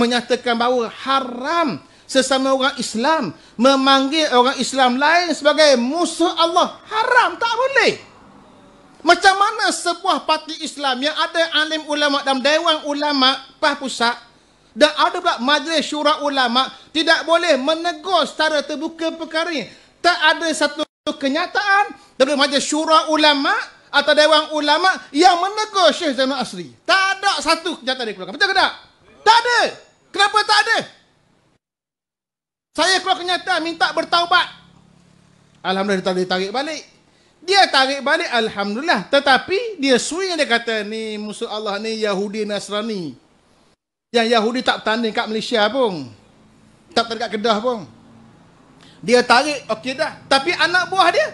menyatakan bahawa haram sesama orang Islam memanggil orang Islam lain sebagai musuh Allah haram tak boleh macam mana sebuah parti Islam yang ada alim ulama dan dewan ulama PAH pusat dan ada pula majlis syura ulama tidak boleh menegur secara terbuka perkara ini tak ada satu kenyataan dari majlis syura ulama atau dewan ulama yang menegur Syekh Zainal Asri tak ada satu kenyataan keluarkan. betul ke tak? tak ada kenapa tak ada? Saya keluar kenyataan minta bertaubat. Alhamdulillah dia tarik balik. Dia tarik balik alhamdulillah tetapi dia swing dia kata ni musuh Allah ni Yahudi Nasrani. Yang Yahudi tak tanding kat Malaysia pun. Tak tanding kat Kedah pun. Dia tarik okey dah tapi anak buah dia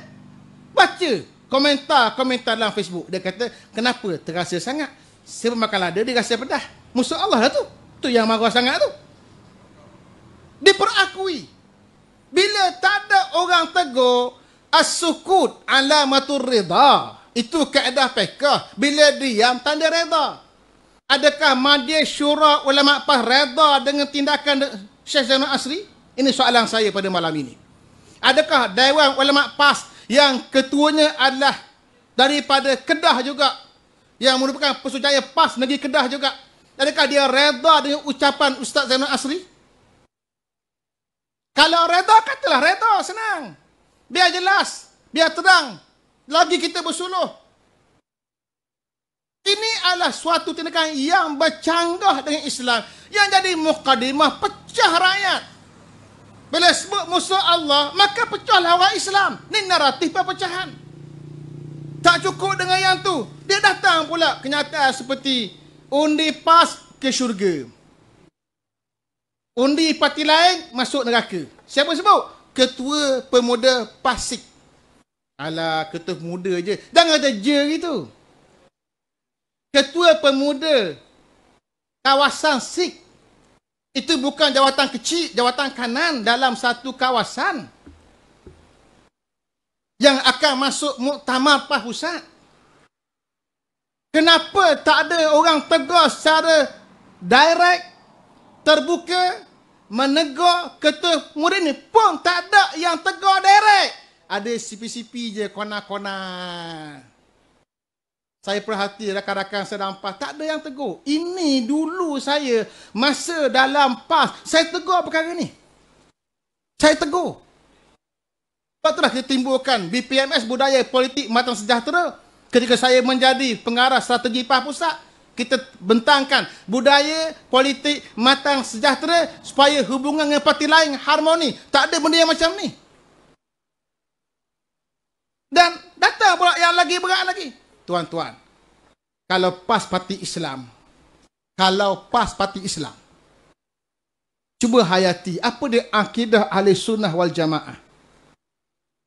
baca komentar-komentar dalam Facebook dia kata kenapa terasa sangat siapa makan lada dia rasa pedas musuh Allah lah tu tu yang marah sangat tu diperakui bila tak ada orang tegur as-sukut alamatur ridha itu kaedah fiqh bila diam tanda redha adakah majlis syura ulama pas reda dengan tindakan Syekh Zainal Asri ini soalan saya pada malam ini adakah dewan ulama pas yang ketuanya adalah daripada Kedah juga yang merupakan pesucaya pas negeri Kedah juga adakah dia reda dengan ucapan Ustaz Zainal Asri kalau reda, katalah reda, senang. Biar jelas, biar terang. Lagi kita bersuluh. Ini adalah suatu tindakan yang bercanggah dengan Islam. Yang jadi mukadimah pecah rakyat. Bila sebut musuh Allah, maka pecahlah orang Islam. Ini naratif perpecahan. Tak cukup dengan yang tu. Dia datang pula kenyataan seperti undi pas ke syurga. Undi parti lain masuk neraka. Siapa sebut? Ketua Pemuda Pasik. Alah, ketua pemuda je. Jangan ada je gitu. Ketua Pemuda kawasan Sik. Itu bukan jawatan kecil, jawatan kanan dalam satu kawasan. Yang akan masuk Muktamar Pahusat. Kenapa tak ada orang tegur secara direct terbuka menegur ketua murid ni pun tak ada yang tegur direct ada CPCP je kona-kona saya perhati rakan-rakan sedang PAS tak ada yang tegur ini dulu saya masa dalam PAS saya tegur perkara ni saya tegur sebab itulah kita timbulkan BPMS budaya politik matang sejahtera ketika saya menjadi pengarah strategi PAS pusat kita bentangkan budaya politik matang sejahtera supaya hubungan dengan parti lain harmoni. Tak ada benda yang macam ni. Dan datang pula yang lagi berat lagi. Tuan-tuan, kalau PAS Parti Islam, kalau PAS Parti Islam, cuba hayati apa dia akidah ahli sunnah wal jamaah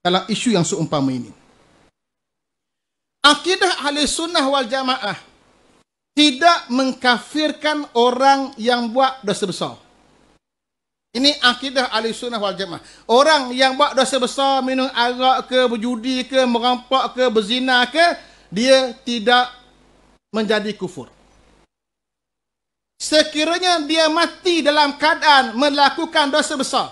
dalam isu yang seumpama ini. Akidah ahli sunnah wal jamaah tidak mengkafirkan orang yang buat dosa besar. Ini akidah ahli sunnah wal jamaah. Orang yang buat dosa besar, minum arak ke, berjudi ke, merampok ke, berzina ke, dia tidak menjadi kufur. Sekiranya dia mati dalam keadaan melakukan dosa besar,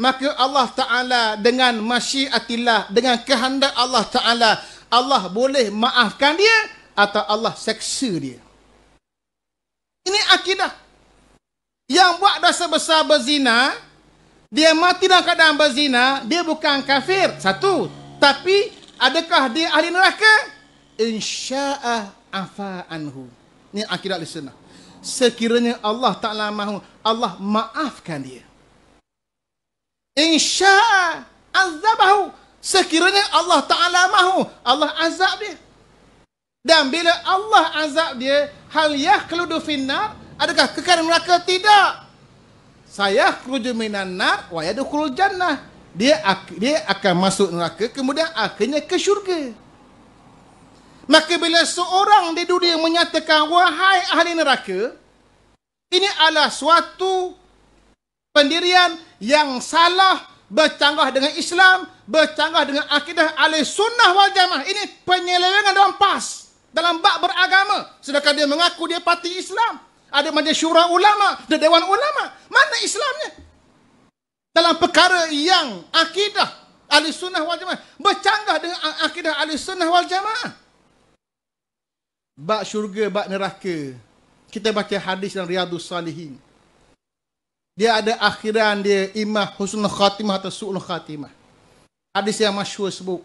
maka Allah Ta'ala dengan masyiatillah, dengan kehendak Allah Ta'ala, Allah boleh maafkan dia, atau Allah seksa dia. Ini akidah. Yang buat dosa besar berzina, dia mati dalam keadaan berzina, dia bukan kafir. Satu. Tapi, adakah dia ahli neraka? Insya'ah afa'anhu. Ini akidah di sana. Sekiranya Allah Ta'ala mahu, Allah maafkan dia. Insya'ah azabahu. Sekiranya Allah Ta'ala mahu, Allah azab dia. Dan bila Allah azab dia, hal yah keludu finnar, adakah kekal neraka? Tidak. Saya keluju minan nar, wayadu kulul jannah. Dia, dia akan masuk neraka, kemudian akhirnya ke syurga. Maka bila seorang di dunia menyatakan, wahai ahli neraka, ini adalah suatu pendirian yang salah bercanggah dengan Islam, bercanggah dengan akidah alih sunnah wal jamaah. Ini penyelewengan dalam pas dalam bak beragama sedangkan dia mengaku dia parti Islam ada majlis syura ulama ada dewan ulama mana Islamnya dalam perkara yang akidah ahli sunnah wal jamaah bercanggah dengan akidah ahli sunnah wal jamaah bak syurga bab neraka kita baca hadis dalam riyadus salihin dia ada akhiran dia imah husnul khatimah atau su'ul khatimah hadis yang masyhur sebut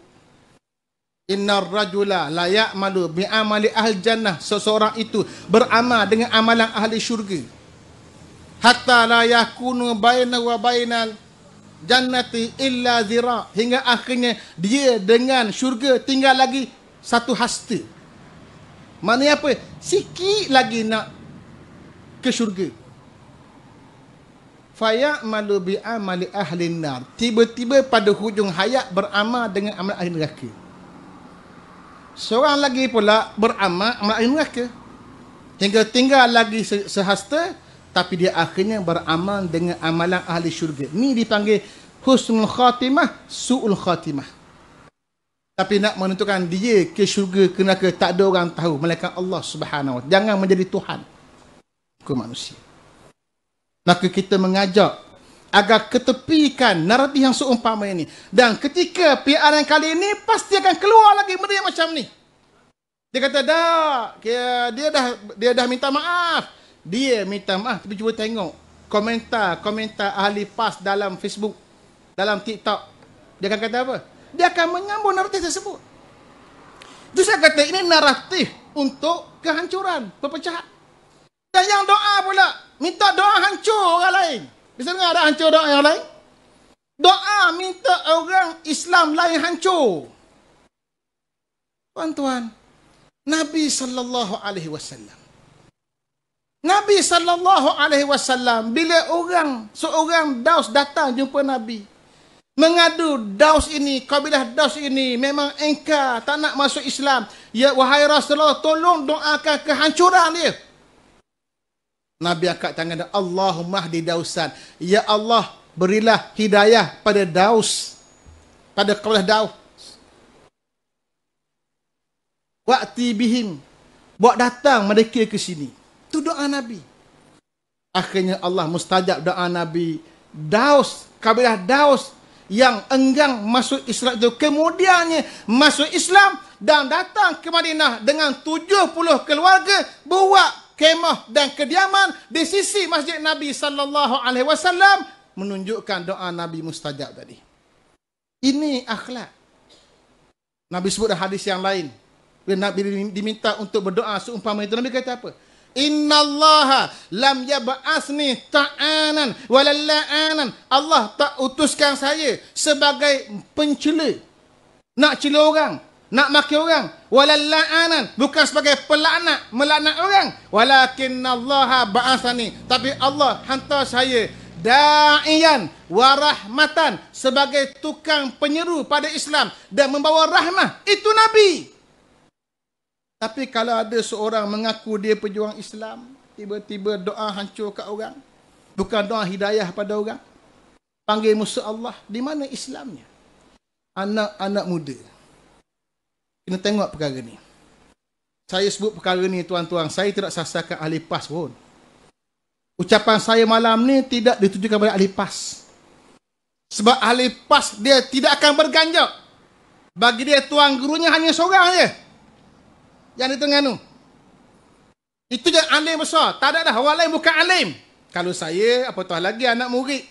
Innar rajula la ya'malu bi amali ahli jannah seseorang itu beramal dengan amalan ahli syurga hatta la yakunu baina wa bainal jannati illa zira hingga akhirnya dia dengan syurga tinggal lagi satu hasta mana apa sikit lagi nak ke syurga faya'malu bi amali ahli nar tiba-tiba pada hujung hayat beramal dengan amalan ahli neraka seorang lagi pula beramal melalui neraka hingga tinggal lagi sehasta tapi dia akhirnya beramal dengan amalan ahli syurga Ini dipanggil husnul khatimah suul khatimah tapi nak menentukan dia ke syurga ke neraka tak ada orang tahu melainkan Allah Subhanahu jangan menjadi tuhan ke manusia maka kita mengajak agar ketepikan naratif yang seumpama ini. Dan ketika PR yang kali ini pasti akan keluar lagi benda yang macam ni. Dia kata dah, dia, dia dah dia dah minta maaf. Dia minta maaf. Tapi cuba tengok komentar-komentar ahli PAS dalam Facebook, dalam TikTok. Dia akan kata apa? Dia akan menyambung naratif tersebut. Jadi saya kata ini naratif untuk kehancuran, perpecahan. Dan yang doa pula, minta doa Bisa dengar ada hancur doa yang lain? Doa minta orang Islam lain hancur. Tuan-tuan, Nabi sallallahu alaihi wasallam. Nabi sallallahu alaihi wasallam bila orang seorang Daus datang jumpa Nabi mengadu Daus ini, kabilah Daus ini memang engkau tak nak masuk Islam. Ya wahai Rasulullah, tolong doakan kehancuran dia. Nabi angkat tangan dan Allahumma hdi dausan. Ya Allah, berilah hidayah pada daus. Pada kepala daus. Wakti bihim. Buat datang mereka ke sini. Itu doa Nabi. Akhirnya Allah mustajab doa Nabi. Daus, kabilah daus yang enggang masuk Islam itu. Kemudiannya masuk Islam dan datang ke Madinah dengan 70 keluarga buat kemah dan kediaman di sisi Masjid Nabi sallallahu alaihi wasallam menunjukkan doa Nabi mustajab tadi. Ini akhlak. Nabi sebut dalam hadis yang lain. Bila Nabi diminta untuk berdoa seumpama itu Nabi kata apa? Inna Allah lam yab'asni ta'anan walalla'anan. Allah tak utuskan saya sebagai pencela. Nak cela orang nak maki orang walal bukan sebagai pelaknat melaknat orang walakinallaha ba'athani tapi Allah hantar saya da'iyan wa rahmatan sebagai tukang penyeru pada Islam dan membawa rahmah itu nabi tapi kalau ada seorang mengaku dia pejuang Islam tiba-tiba doa hancur kat orang bukan doa hidayah pada orang panggil musuh Allah di mana Islamnya anak-anak muda kena tengok perkara ni. Saya sebut perkara ni tuan-tuan, saya tidak sasarkan ahli PAS pun. Ucapan saya malam ni tidak ditujukan kepada ahli PAS. Sebab ahli PAS dia tidak akan berganjak. Bagi dia tuan gurunya hanya seorang je. Yang di tengah tu. Itu je alim besar. Tak ada dah orang lain bukan alim. Kalau saya, apa tuan lagi anak murid.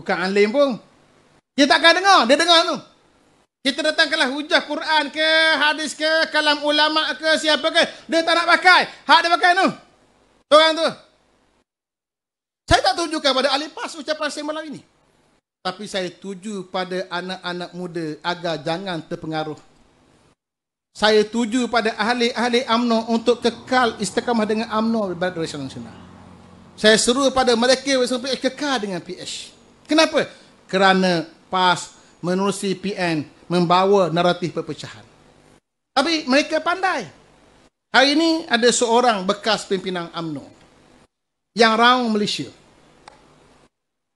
Bukan alim pun. Dia takkan dengar. Dia dengar tu. Kita datangkanlah hujah Quran ke, hadis ke, kalam ulama ke, siapa ke. Dia tak nak pakai. Hak dia pakai tu. Orang tu. Saya tak tunjukkan pada ahli pas ucapan saya malam ini. Tapi saya tuju pada anak-anak muda agar jangan terpengaruh. Saya tuju pada ahli-ahli UMNO untuk kekal istiqamah dengan amno di Barat Malaysia Nasional. Saya seru pada mereka yang kekal dengan PH. Kenapa? Kerana PAS menerusi PN membawa naratif perpecahan. Tapi mereka pandai. Hari ini ada seorang bekas pimpinan AMNO yang raung Malaysia.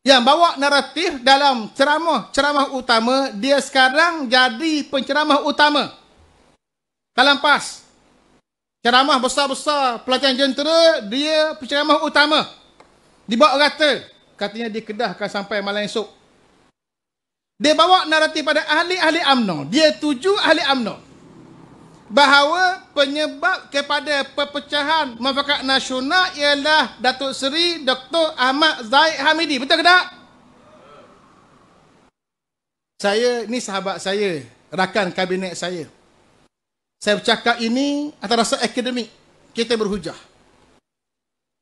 Yang bawa naratif dalam ceramah, ceramah utama, dia sekarang jadi penceramah utama. Dalam PAS. Ceramah besar-besar pelatihan jentera, dia penceramah utama. Dibawa rata. Katanya dia kedahkan sampai malam esok. Dia bawa naratif pada ahli-ahli UMNO. Dia tuju ahli UMNO. Bahawa penyebab kepada perpecahan mafakat nasional ialah Datuk Seri Dr. Ahmad Zaid Hamidi. Betul ke tak? Saya, ni sahabat saya, rakan kabinet saya. Saya bercakap ini atas rasa akademik. Kita berhujah.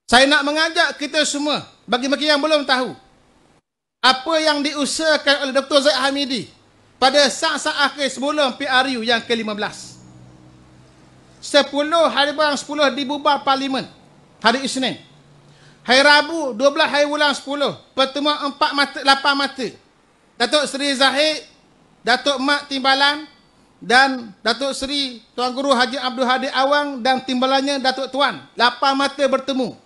Saya nak mengajak kita semua, bagi mereka yang belum tahu, apa yang diusahakan oleh Dr. Zaid Hamidi pada saat-saat akhir sebelum PRU yang ke-15. 10 hari barang 10 dibubar parlimen hari Isnin. Hari Rabu 12 hari bulan 10 pertemuan 4 mata 8 mata. Datuk Seri Zahid, Datuk Mak Timbalan dan Datuk Seri Tuan Guru Haji Abdul Hadi Awang dan timbalannya Datuk Tuan lapan mata bertemu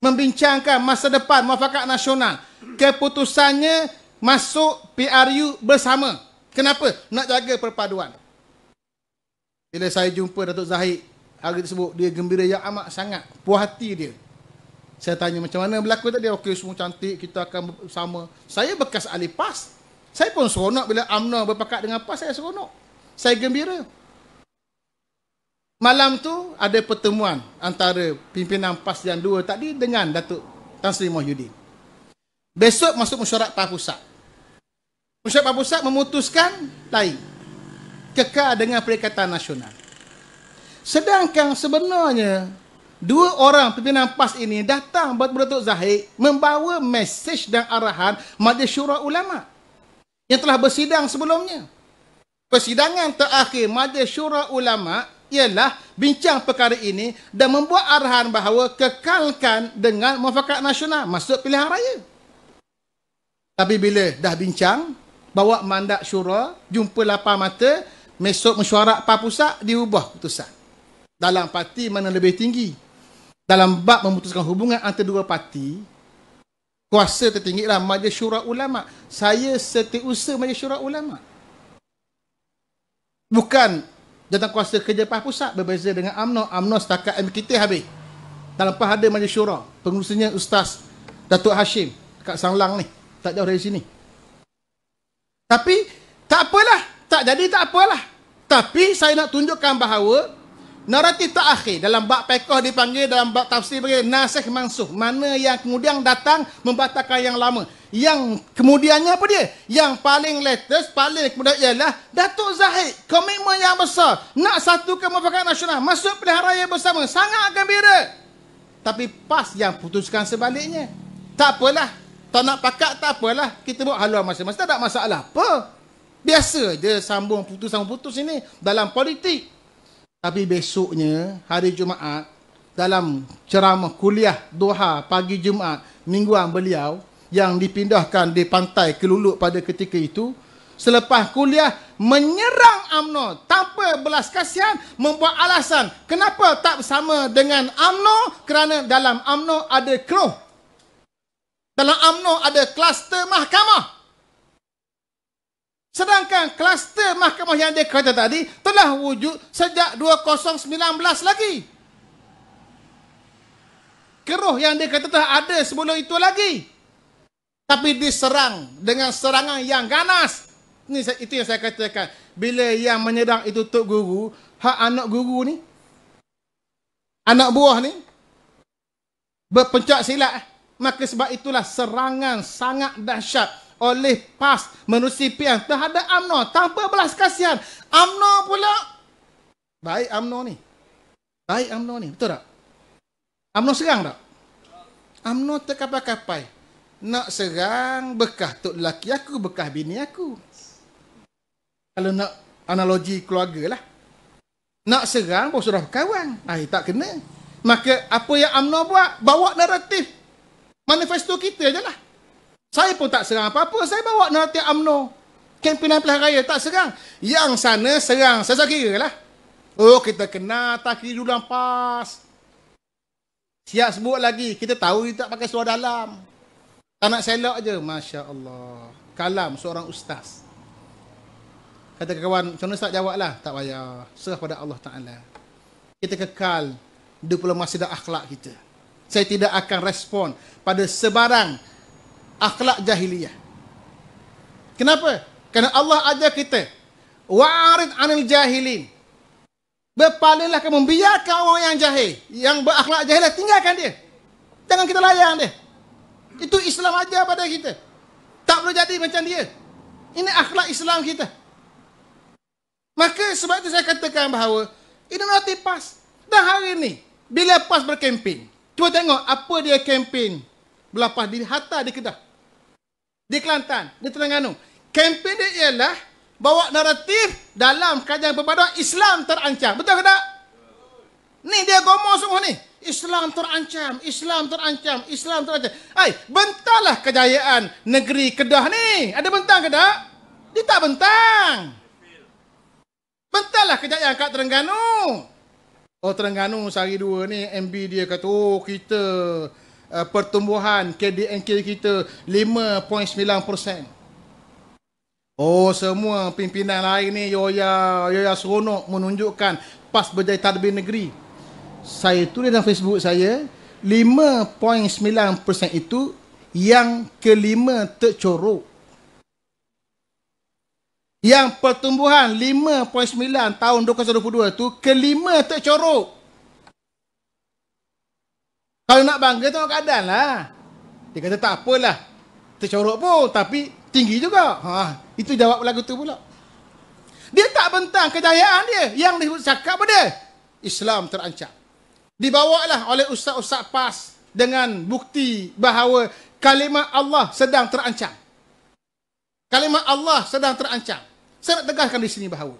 membincangkan masa depan muafakat nasional. Keputusannya masuk PRU bersama. Kenapa? Nak jaga perpaduan. Bila saya jumpa Datuk Zahid hari tersebut, dia gembira yang amat sangat. Puas hati dia. Saya tanya macam mana berlaku tadi? Okey, semua cantik. Kita akan bersama. Saya bekas ahli PAS. Saya pun seronok bila UMNO berpakat dengan PAS. Saya seronok. Saya gembira. Malam tu ada pertemuan antara pimpinan PAS yang dua tadi dengan Datuk Tan Sri Mohyuddin. Besok masuk mesyuarat PAH Pusat. Mesyuarat PAH Pusat memutuskan lain. Kekal dengan Perikatan Nasional. Sedangkan sebenarnya dua orang pimpinan PAS ini datang buat berdatuk Zahid membawa mesej dan arahan Majlis Syura Ulama yang telah bersidang sebelumnya. Persidangan terakhir Majlis Syura Ulama' ialah bincang perkara ini dan membuat arahan bahawa kekalkan dengan mufakat nasional masuk pilihan raya. Tapi bila dah bincang, bawa mandat syura, jumpa lapar mata, mesok mesyuarat papusak, diubah keputusan. Dalam parti mana lebih tinggi? Dalam bab memutuskan hubungan antara dua parti, kuasa tertinggi lah majlis syura ulama. Saya setiausaha majlis syura ulama. Bukan jantan kuasa kerja PAH pusat berbeza dengan UMNO. UMNO setakat MKT habis. Dalam PAH ada majlis syura. Pengurusnya Ustaz Datuk Hashim dekat Sanglang ni. Tak jauh dari sini. Tapi tak apalah. Tak jadi tak apalah. Tapi saya nak tunjukkan bahawa naratif tak akhir. Dalam Bak pekoh dipanggil, dalam Bak tafsir panggil nasih mansuh. Mana yang kemudian datang membatalkan yang lama yang kemudiannya apa dia? Yang paling latest, paling kemudian ialah Datuk Zahid, komitmen yang besar nak satukan mufakat nasional, masuk pilihan raya bersama, sangat gembira. Tapi PAS yang putuskan sebaliknya. Tak apalah, tak nak pakat tak apalah, kita buat haluan masing-masing, tak ada masalah apa. Biasa je sambung putus sambung putus ini dalam politik. Tapi besoknya hari Jumaat dalam ceramah kuliah Doha pagi Jumaat mingguan beliau yang dipindahkan di pantai Kelulut pada ketika itu selepas kuliah menyerang Amno tanpa belas kasihan membuat alasan kenapa tak bersama dengan Amno kerana dalam Amno ada kroh dalam Amno ada kluster mahkamah sedangkan kluster mahkamah yang dia kata tadi telah wujud sejak 2019 lagi keruh yang dia kata telah ada sebelum itu lagi tapi diserang dengan serangan yang ganas. Ini itu yang saya katakan. Bila yang menyerang itu tok guru, hak anak guru ni anak buah ni berpencak silat. Maka sebab itulah serangan sangat dahsyat oleh PAS menerusi PM terhadap UMNO tanpa belas kasihan. UMNO pula baik UMNO ni. Baik UMNO ni. Betul tak? UMNO serang tak? UMNO terkapai-kapai nak serang bekah tok lelaki aku, bekah bini aku. Kalau nak analogi keluarga lah. Nak serang pun sudah kawan. Ah, eh, tak kena. Maka apa yang UMNO buat, bawa naratif manifesto kita je lah. Saya pun tak serang apa-apa. Saya bawa naratif UMNO. Kempenan pilihan raya tak serang. Yang sana serang. Saya kira lah. Oh, kita kena tak kiri dulu pas. Siap sebut lagi. Kita tahu kita tak pakai suara dalam. Tak nak selok je. Masya Allah. Kalam seorang ustaz. Kata kawan, macam mana ustaz jawab lah? Tak payah. Serah pada Allah Ta'ala. Kita kekal diplomasi dan akhlak kita. Saya tidak akan respon pada sebarang akhlak jahiliyah. Kenapa? Kerana Allah ajar kita. Wa'arid anil jahilin. Berpalinglah kamu. Biarkan orang yang jahil. Yang berakhlak jahilah tinggalkan dia. Jangan kita layan dia. Itu Islam aja pada kita. Tak perlu jadi macam dia. Ini akhlak Islam kita. Maka sebab itu saya katakan bahawa ini nanti PAS. Dan hari ini, bila PAS berkempen, cuba tengok apa dia kempen berlapas di Hatta, di Kedah, di Kelantan, di Terengganu. Kempen dia ialah bawa naratif dalam kajian perpaduan Islam terancam. Betul ke tak? Ni dia gomong semua ni. Islam terancam, Islam terancam, Islam terancam. Hai, bentarlah kejayaan negeri Kedah ni. Ada bentang ke tak? Dia tak bentang. Bentarlah kejayaan kat Terengganu. Oh, Terengganu sehari dua ni MB dia kata, oh kita uh, pertumbuhan KDNK kita 5.9%. Oh semua pimpinan lain ni Yoya Yoya seronok menunjukkan PAS berjaya tadbir negeri saya tulis dalam Facebook saya 5.9% itu yang kelima tercorok. Yang pertumbuhan 5.9 tahun 2022 tu kelima tercorok. Kalau nak bangga tengok keadaan lah. Dia kata tak apalah. Tercorok pun tapi tinggi juga. Ha, itu jawab lagu tu pula. Dia tak bentang kejayaan dia. Yang dia cakap apa dia? Islam terancam dibawalah oleh ustaz-ustaz PAS dengan bukti bahawa kalimah Allah sedang terancam. Kalimah Allah sedang terancam. Saya nak tegaskan di sini bahawa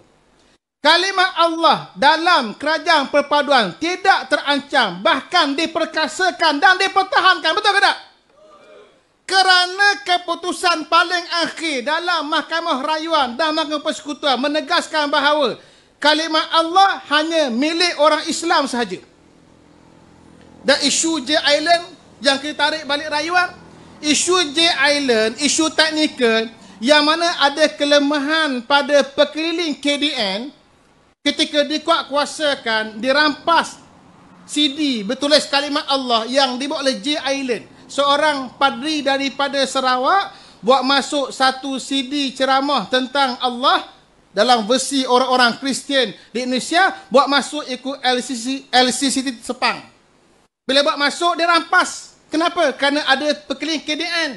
kalimah Allah dalam kerajaan perpaduan tidak terancam, bahkan diperkasakan dan dipertahankan. Betul ke tak? Kerana keputusan paling akhir dalam Mahkamah Rayuan dan Mahkamah Persekutuan menegaskan bahawa kalimah Allah hanya milik orang Islam sahaja. Dan isu J Island yang kita tarik balik rayuan. Isu J Island, isu teknikal yang mana ada kelemahan pada pekeliling KDN ketika dikuatkuasakan, dirampas CD bertulis kalimat Allah yang dibuat oleh J Island. Seorang padri daripada Sarawak buat masuk satu CD ceramah tentang Allah dalam versi orang-orang Kristian di Indonesia buat masuk ikut LCC, LCC Sepang. Bila bawa masuk, dia rampas. Kenapa? Kerana ada perkeliling KDN.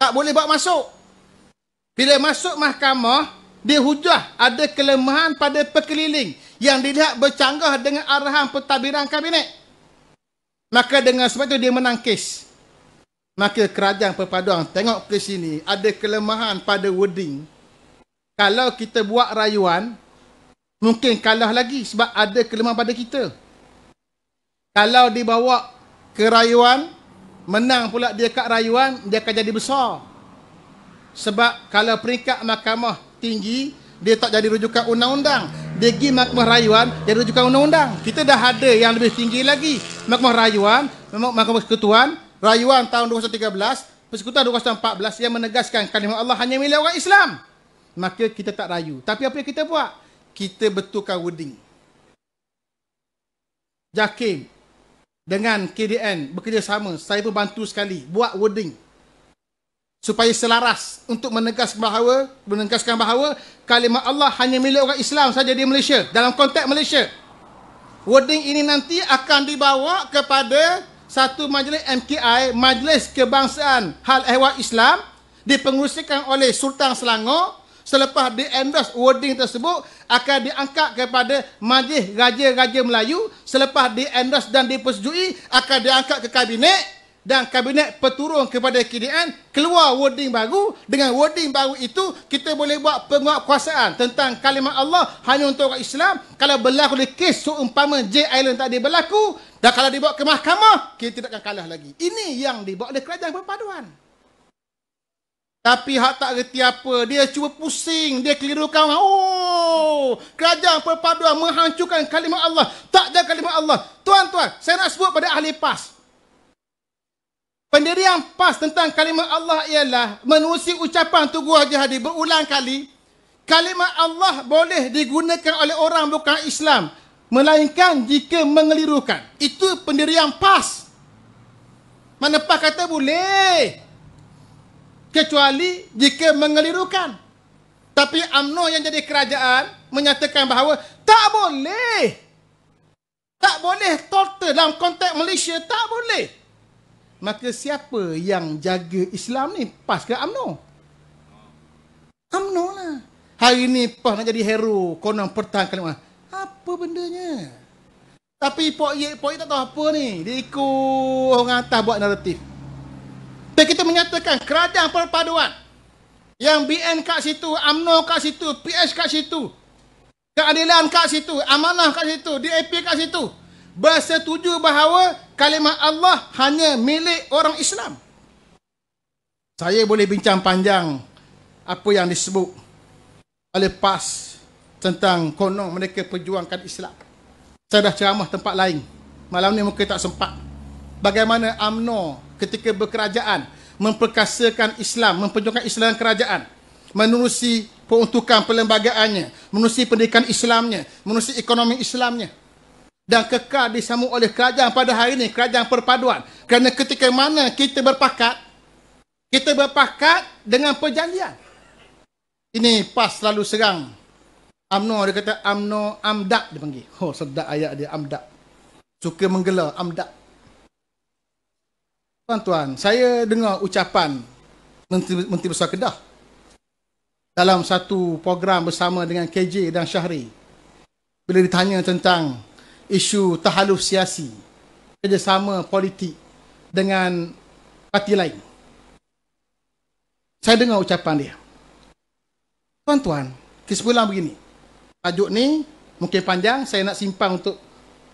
Tak boleh bawa masuk. Bila masuk mahkamah, dia hujah ada kelemahan pada perkeliling yang dilihat bercanggah dengan arahan pentadbiran kabinet. Maka dengan sebab itu dia menangkis. Maka kerajaan perpaduan tengok ke sini ada kelemahan pada wording. Kalau kita buat rayuan, mungkin kalah lagi sebab ada kelemahan pada kita. Kalau dibawa ke rayuan, menang pula dia kat rayuan, dia akan jadi besar. Sebab kalau peringkat mahkamah tinggi, dia tak jadi rujukan undang-undang. Dia pergi mahkamah rayuan, dia rujukan undang-undang. Kita dah ada yang lebih tinggi lagi. Mahkamah rayuan, mahkamah ketuan, rayuan tahun 2013, persekutuan 2014 yang menegaskan kalimah Allah hanya milik orang Islam. Maka kita tak rayu. Tapi apa yang kita buat? Kita betulkan wording. Jakim, dengan KDN bekerjasama saya pun bantu sekali buat wording supaya selaras untuk menegas bahawa menegaskan bahawa kalimah Allah hanya milik orang Islam saja di Malaysia dalam konteks Malaysia wording ini nanti akan dibawa kepada satu majlis MKI Majlis Kebangsaan Hal Ehwal Islam dipengerusikan oleh Sultan Selangor selepas diendos wording tersebut akan diangkat kepada majlis raja-raja Melayu selepas diendos dan dipersetujui akan diangkat ke kabinet dan kabinet peturun kepada KDN keluar wording baru dengan wording baru itu kita boleh buat penguatkuasaan tentang kalimah Allah hanya untuk orang Islam kalau berlaku di kes seumpama J Island tak tadi berlaku dan kalau dibawa ke mahkamah kita tidak akan kalah lagi ini yang dibawa oleh kerajaan perpaduan tapi hak tak reti apa. Dia cuba pusing. Dia kelirukan. Oh, kerajaan perpaduan menghancurkan kalimah Allah. Tak ada kalimah Allah. Tuan-tuan, saya nak sebut pada ahli PAS. Pendirian PAS tentang kalimah Allah ialah menusi ucapan Tu Guru Haji Hadi berulang kali. kalimah Allah boleh digunakan oleh orang bukan Islam. Melainkan jika mengelirukan. Itu pendirian PAS. Mana PAS kata boleh. Boleh kecuali jika mengelirukan. Tapi UMNO yang jadi kerajaan menyatakan bahawa tak boleh. Tak boleh total dalam konteks Malaysia, tak boleh. Maka siapa yang jaga Islam ni? PAS ke UMNO? UMNO lah. Hari ni PAS nak jadi hero, konon pertahankan. Apa bendanya? Tapi Pak Yek, Pak Yek tak tahu apa ni. Dia ikut orang atas buat naratif. Tapi kita menyatakan kerajaan perpaduan yang BN kat situ, UMNO kat situ, PH kat situ, keadilan kat situ, amanah kat situ, DAP kat situ, bersetuju bahawa kalimah Allah hanya milik orang Islam. Saya boleh bincang panjang apa yang disebut oleh PAS tentang konon mereka perjuangkan Islam. Saya dah ceramah tempat lain. Malam ni mungkin tak sempat. Bagaimana UMNO ketika berkerajaan memperkasakan Islam, memperjuangkan Islam kerajaan, menerusi peruntukan perlembagaannya, menerusi pendidikan Islamnya, menerusi ekonomi Islamnya dan kekal disambung oleh kerajaan pada hari ini, kerajaan perpaduan. Kerana ketika mana kita berpakat, kita berpakat dengan perjanjian. Ini PAS selalu serang. Amno dia kata amno AMDAP dia panggil. Oh sedap ayat dia AMDAP. Suka menggelar AMDAP. Tuan-tuan, saya dengar ucapan Menteri, Menteri Besar Kedah dalam satu program bersama dengan KJ dan Syahri bila ditanya tentang isu tahaluf siasi kerjasama politik dengan parti lain. Saya dengar ucapan dia. Tuan-tuan, kesimpulan begini. Tajuk ni mungkin panjang, saya nak simpan untuk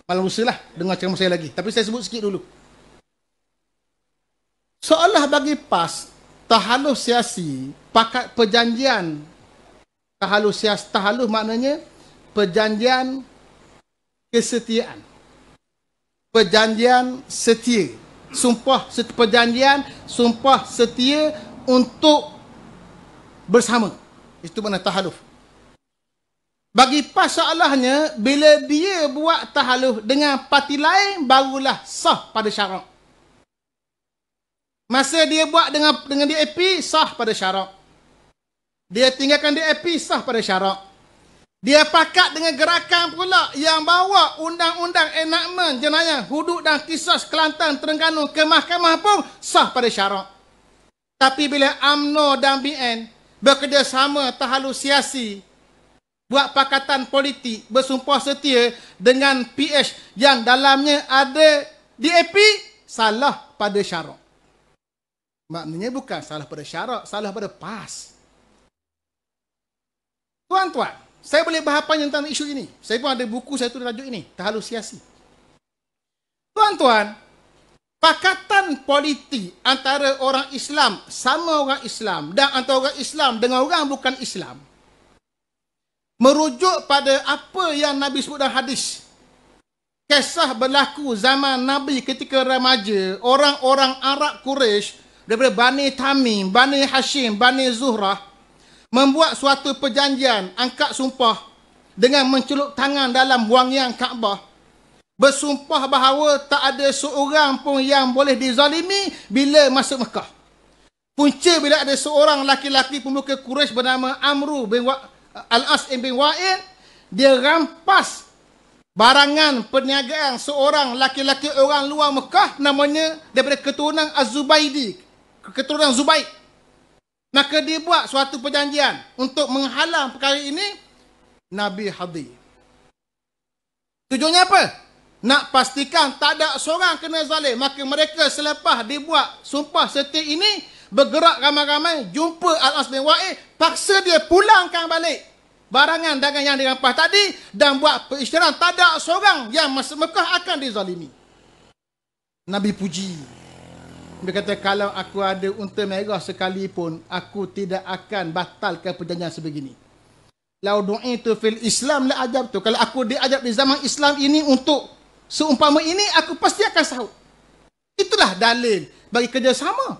malam lah dengar ceramah saya lagi. Tapi saya sebut sikit dulu. Seolah bagi PAS, tahalusiasi siasi, pakat perjanjian, tahaluh sias, maknanya perjanjian kesetiaan. Perjanjian setia. Sumpah setia, perjanjian, sumpah setia untuk bersama. Itu mana tahaluh. Bagi PAS seolahnya, bila dia buat tahaluh dengan parti lain, barulah sah pada syarat. Masa dia buat dengan dengan DAP, sah pada syarak. Dia tinggalkan DAP, sah pada syarak. Dia pakat dengan gerakan pula yang bawa undang-undang enakmen jenayah hudud dan kisah Kelantan Terengganu ke mahkamah pun sah pada syarak. Tapi bila amno dan BN bekerjasama tahalusiasi buat pakatan politik bersumpah setia dengan PH yang dalamnya ada DAP, salah pada syarak. Maknanya bukan salah pada syarak, salah pada pas. Tuan-tuan, saya boleh bahapan tentang isu ini. Saya pun ada buku saya tulis tajuk ini, Tahalusiasi. Tuan-tuan, pakatan politik antara orang Islam sama orang Islam dan antara orang Islam dengan orang bukan Islam merujuk pada apa yang Nabi sebut dalam hadis. Kisah berlaku zaman Nabi ketika remaja, orang-orang Arab Quraisy daripada Bani Tamim, Bani Hashim, Bani Zuhrah membuat suatu perjanjian, angkat sumpah dengan mencelup tangan dalam yang Kaabah bersumpah bahawa tak ada seorang pun yang boleh dizalimi bila masuk Mekah. Punca bila ada seorang laki-laki pemuka Quraisy bernama Amru bin Wa Al-As bin Wa'il dia rampas barangan perniagaan seorang laki-laki orang luar Mekah namanya daripada keturunan Az-Zubaidi keturunan Zubaid. Maka dia buat suatu perjanjian untuk menghalang perkara ini Nabi Hadi. Tujuannya apa? Nak pastikan tak ada seorang kena zalim. Maka mereka selepas dibuat sumpah setia ini bergerak ramai-ramai jumpa Al-As bin Wa'i paksa dia pulangkan balik barangan dengan yang dirampas tadi dan buat perisytiharan tak ada seorang yang Mekah akan dizalimi. Nabi puji. Dia kata kalau aku ada unta merah sekalipun aku tidak akan batalkan perjanjian sebegini. Lau du'itu fil Islam la ajab tu. Kalau aku diajab di zaman Islam ini untuk seumpama ini aku pasti akan sahut. Itulah dalil bagi kerjasama.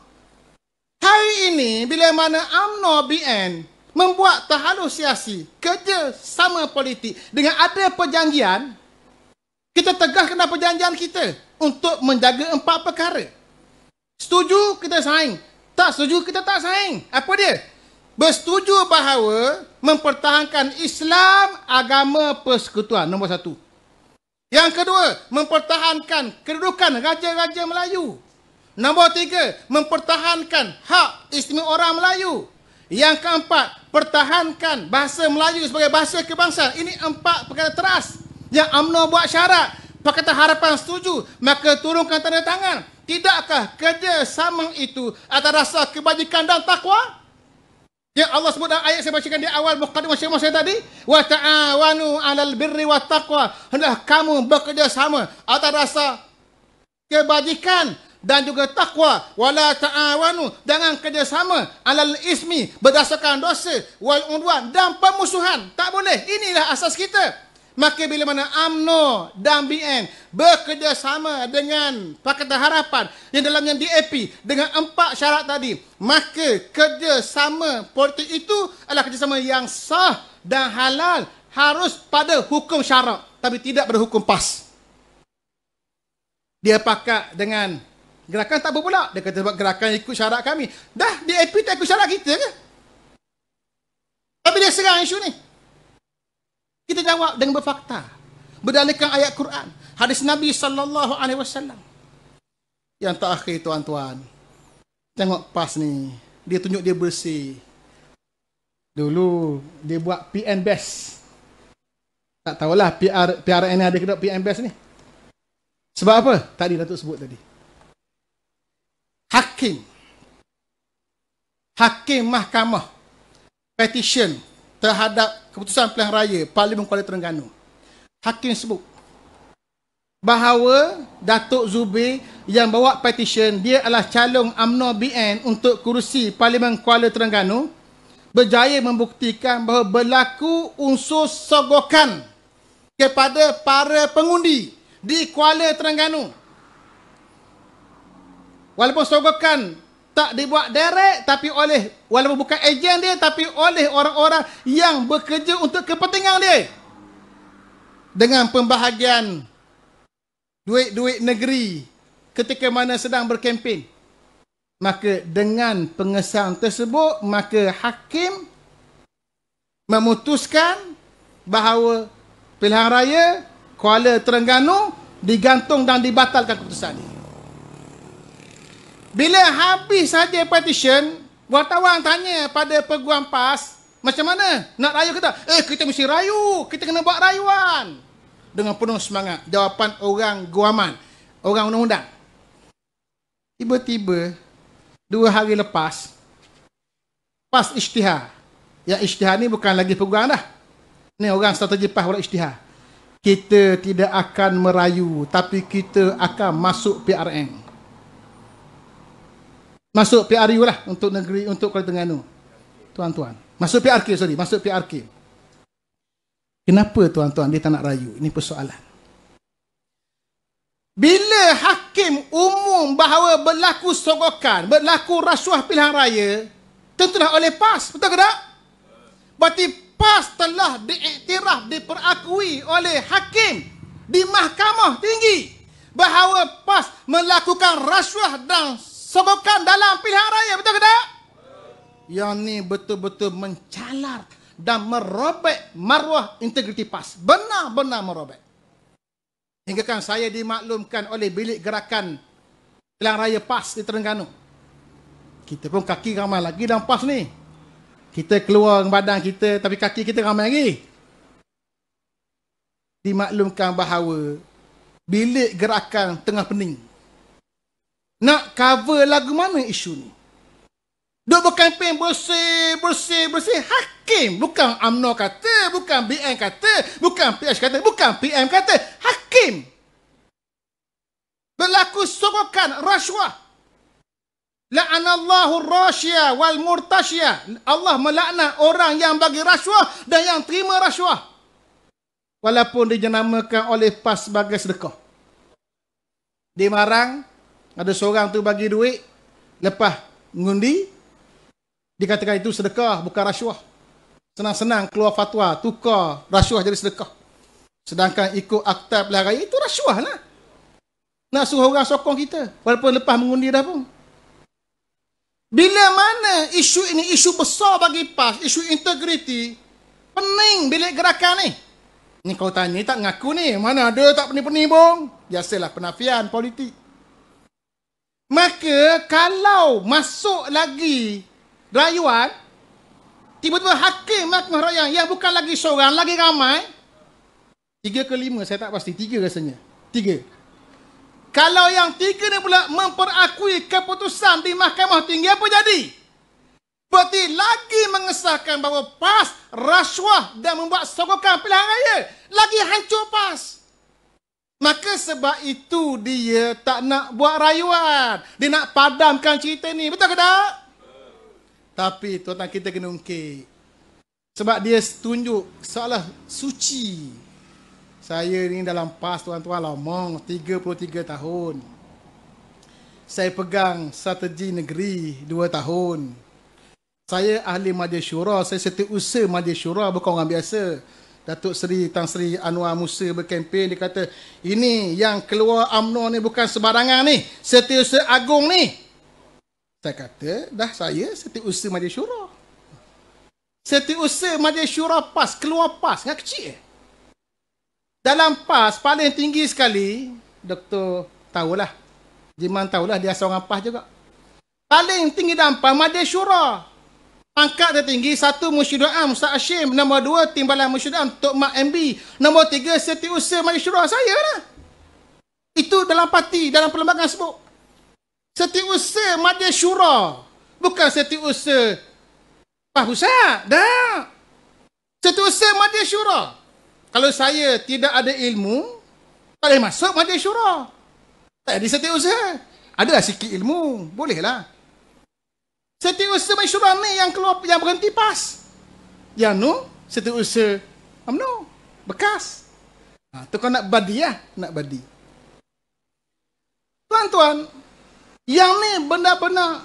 Hari ini bila mana Amno BN membuat terhalusiasi kerjasama politik dengan ada perjanjian kita tegah kena perjanjian kita untuk menjaga empat perkara. Setuju kita saing, Tak setuju kita tak saing. Apa dia? Bersetuju bahawa mempertahankan Islam agama persekutuan. Nombor satu. Yang kedua, mempertahankan kedudukan raja-raja Melayu. Nombor tiga, mempertahankan hak istimewa orang Melayu. Yang keempat, pertahankan bahasa Melayu sebagai bahasa kebangsaan. Ini empat perkara teras yang UMNO buat syarat. Pakatan harapan setuju, maka turunkan tanda tangan tidakkah kerjasama itu atas rasa kebajikan dan takwa? Ya Allah sebut dalam ayat saya bacakan di awal mukadimah macam saya tadi, wa ta'awanu 'alal birri wat taqwa. Hendak kamu bekerjasama atas rasa kebajikan dan juga takwa wala ta'awanu dengan kerjasama alal ismi berdasarkan dosa wal unwan dan pemusuhan tak boleh inilah asas kita Maka bila mana AMNO dan BN bekerjasama dengan Pakatan Harapan yang dalamnya DAP dengan empat syarat tadi, maka kerjasama politik itu adalah kerjasama yang sah dan halal harus pada hukum syarak tapi tidak berhukum PAS. Dia pakat dengan gerakan tak apa pula. Dia kata buat gerakan ikut syarat kami. Dah DAP tak ikut syarat kita ke? Tapi dia serang isu ni. Kita jawab dengan berfakta. Berdalilkan ayat Quran, hadis Nabi sallallahu alaihi wasallam. Yang terakhir tuan-tuan. Tengok pas ni. Dia tunjuk dia bersih. Dulu dia buat PN best. Tak tahulah PR PRN ada ke tak PN best ni. Sebab apa? Tadi Datuk sebut tadi. Hakim. Hakim mahkamah. Petition terhadap keputusan pilihan raya Parlimen Kuala Terengganu. Hakim sebut bahawa Datuk Zubir yang bawa petition dia adalah calon UMNO BN untuk kerusi Parlimen Kuala Terengganu berjaya membuktikan bahawa berlaku unsur sogokan kepada para pengundi di Kuala Terengganu. Walaupun sogokan tak dibuat direct tapi oleh walaupun bukan ejen dia tapi oleh orang-orang yang bekerja untuk kepentingan dia dengan pembahagian duit-duit negeri ketika mana sedang berkempen maka dengan pengesahan tersebut maka hakim memutuskan bahawa pilihan raya Kuala Terengganu digantung dan dibatalkan keputusan ini bila habis saja partition, wartawan tanya pada peguam PAS, macam mana nak rayu kita? Eh, kita mesti rayu. Kita kena buat rayuan. Dengan penuh semangat. Jawapan orang guaman. Orang undang-undang. Tiba-tiba, dua hari lepas, PAS isytihar. ya isytihar ni bukan lagi peguam dah. Ni orang strategi PAS pula isytihar. Kita tidak akan merayu, tapi kita akan masuk PRN masuk PRU lah untuk negeri untuk Kuala Terengganu. Tuan-tuan, masuk PRK sorry, masuk PRK. Kenapa tuan-tuan dia tak nak rayu? Ini persoalan. Bila hakim umum bahawa berlaku sogokan, berlaku rasuah pilihan raya, tentulah oleh PAS, betul ke tak? Berarti PAS telah diiktiraf, diperakui oleh hakim di mahkamah tinggi bahawa PAS melakukan rasuah dan Sogokan dalam pilihan raya betul ke tak? Yang ni betul-betul mencalar dan merobek maruah integriti PAS. Benar-benar merobek. Hingga kan saya dimaklumkan oleh bilik gerakan pilihan raya PAS di Terengganu. Kita pun kaki ramai lagi dalam PAS ni. Kita keluar badan kita tapi kaki kita ramai lagi. Dimaklumkan bahawa bilik gerakan tengah pening. Nak cover lagu mana isu ni? Duk berkampen bersih, bersih, bersih. Hakim. Bukan UMNO kata. Bukan BN kata. Bukan PH kata. Bukan PM kata. Hakim. Berlaku sokokan rasuah. La'anallahu rasyia wal murtasyia. Allah melaknat orang yang bagi rasuah dan yang terima rasuah. Walaupun dijenamakan oleh PAS sebagai sedekah. di marang ada seorang tu bagi duit lepas mengundi dikatakan itu sedekah bukan rasuah. Senang-senang keluar fatwa tukar rasuah jadi sedekah. Sedangkan ikut akta pilihan itu rasuah lah. Nak suruh orang sokong kita walaupun lepas mengundi dah pun. Bila mana isu ini isu besar bagi PAS, isu integriti, pening bilik gerakan ni. Ni kau tanya tak ngaku ni, mana ada tak pening-pening bong. Biasalah penafian politik. Maka kalau masuk lagi rayuan, tiba-tiba hakim mahkamah rayuan yang bukan lagi seorang, lagi ramai, tiga ke lima, saya tak pasti, tiga rasanya. Tiga. Kalau yang tiga ni pula memperakui keputusan di mahkamah tinggi, apa jadi? Berarti lagi mengesahkan bahawa PAS rasuah dan membuat sokongan pilihan raya. Lagi hancur PAS. Maka sebab itu dia tak nak buat rayuan. Dia nak padamkan cerita ni. Betul ke tak? Tapi tuan-tuan kita kena ungkit. Sebab dia tunjuk seolah suci. Saya ni dalam pas tuan-tuan lama, 33 tahun. Saya pegang strategi negeri 2 tahun. Saya ahli majlis syurah, saya setiap usaha majlis syurah bukan orang biasa. Datuk Seri Tang Sri Anwar Musa berkempen dia kata ini yang keluar UMNO ni bukan sebarangan ni setiausaha agung ni saya kata dah saya setiausaha majlis syura setiausaha majlis syura PAS keluar PAS yang kecil eh. dalam PAS paling tinggi sekali doktor tahulah jiman tahulah dia seorang PAS juga paling tinggi dalam PAS majlis syura pangkat tertinggi satu Mursyid Am Ustaz Hashim nombor dua Timbalan Mursyid Am Tok Mak MB nombor tiga Setiausaha Majlis Syurah saya lah itu dalam parti dalam perlembagaan sebut Setiausaha Majlis Syurah bukan Setiausaha Pak Husat dah Setiausaha Majlis Syurah kalau saya tidak ada ilmu tak boleh masuk Majlis Syurah tak jadi Setiausaha adalah sikit ilmu bolehlah Setiausaha mesyuarat ni yang keluar yang berhenti pas. Yang nu setiausaha amno um, bekas. Ha tu kau nak badi ya, nak badi. Tuan-tuan, yang ni benda-benda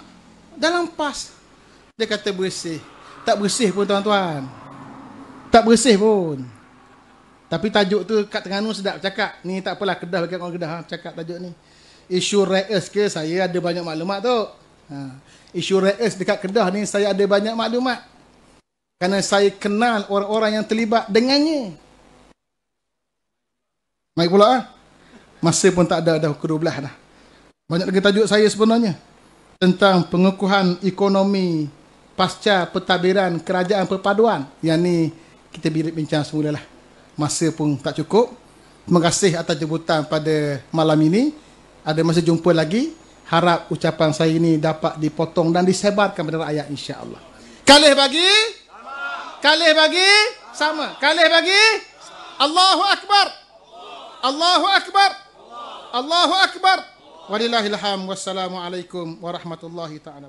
dalam pas dia kata bersih. Tak bersih pun tuan-tuan. Tak bersih pun. Tapi tajuk tu kat tengah nu sedap cakap. Ni tak apalah kedah bagi orang kedah ha, cakap tajuk ni. Isu rare ke saya ada banyak maklumat tu. Ha isu RS dekat Kedah ni saya ada banyak maklumat. Kerana saya kenal orang-orang yang terlibat dengannya. Mari pula ah. Masa pun tak ada dah ke-12 dah. Banyak lagi tajuk saya sebenarnya tentang pengukuhan ekonomi pasca pentadbiran kerajaan perpaduan. Yang ni kita bila bincang semula lah. Masa pun tak cukup. Terima kasih atas jemputan pada malam ini. Ada masa jumpa lagi harap ucapan saya ini dapat dipotong dan disebarkan kepada rakyat insya-Allah. Kalih bagi? Sama. Kalih bagi? Sama. Kalih bagi? Sama. Allahu akbar. Allahu akbar. Allahu akbar. Walillahilham wassalamualaikum warahmatullahi taala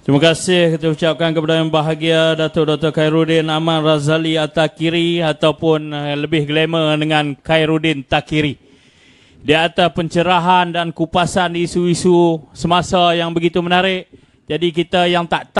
Terima kasih kita ucapkan kepada yang bahagia Datuk Dr. Khairuddin Aman Razali Atakiri ataupun eh, lebih glamour dengan Khairuddin Takiri di atas pencerahan dan kupasan isu-isu semasa yang begitu menarik. Jadi kita yang tak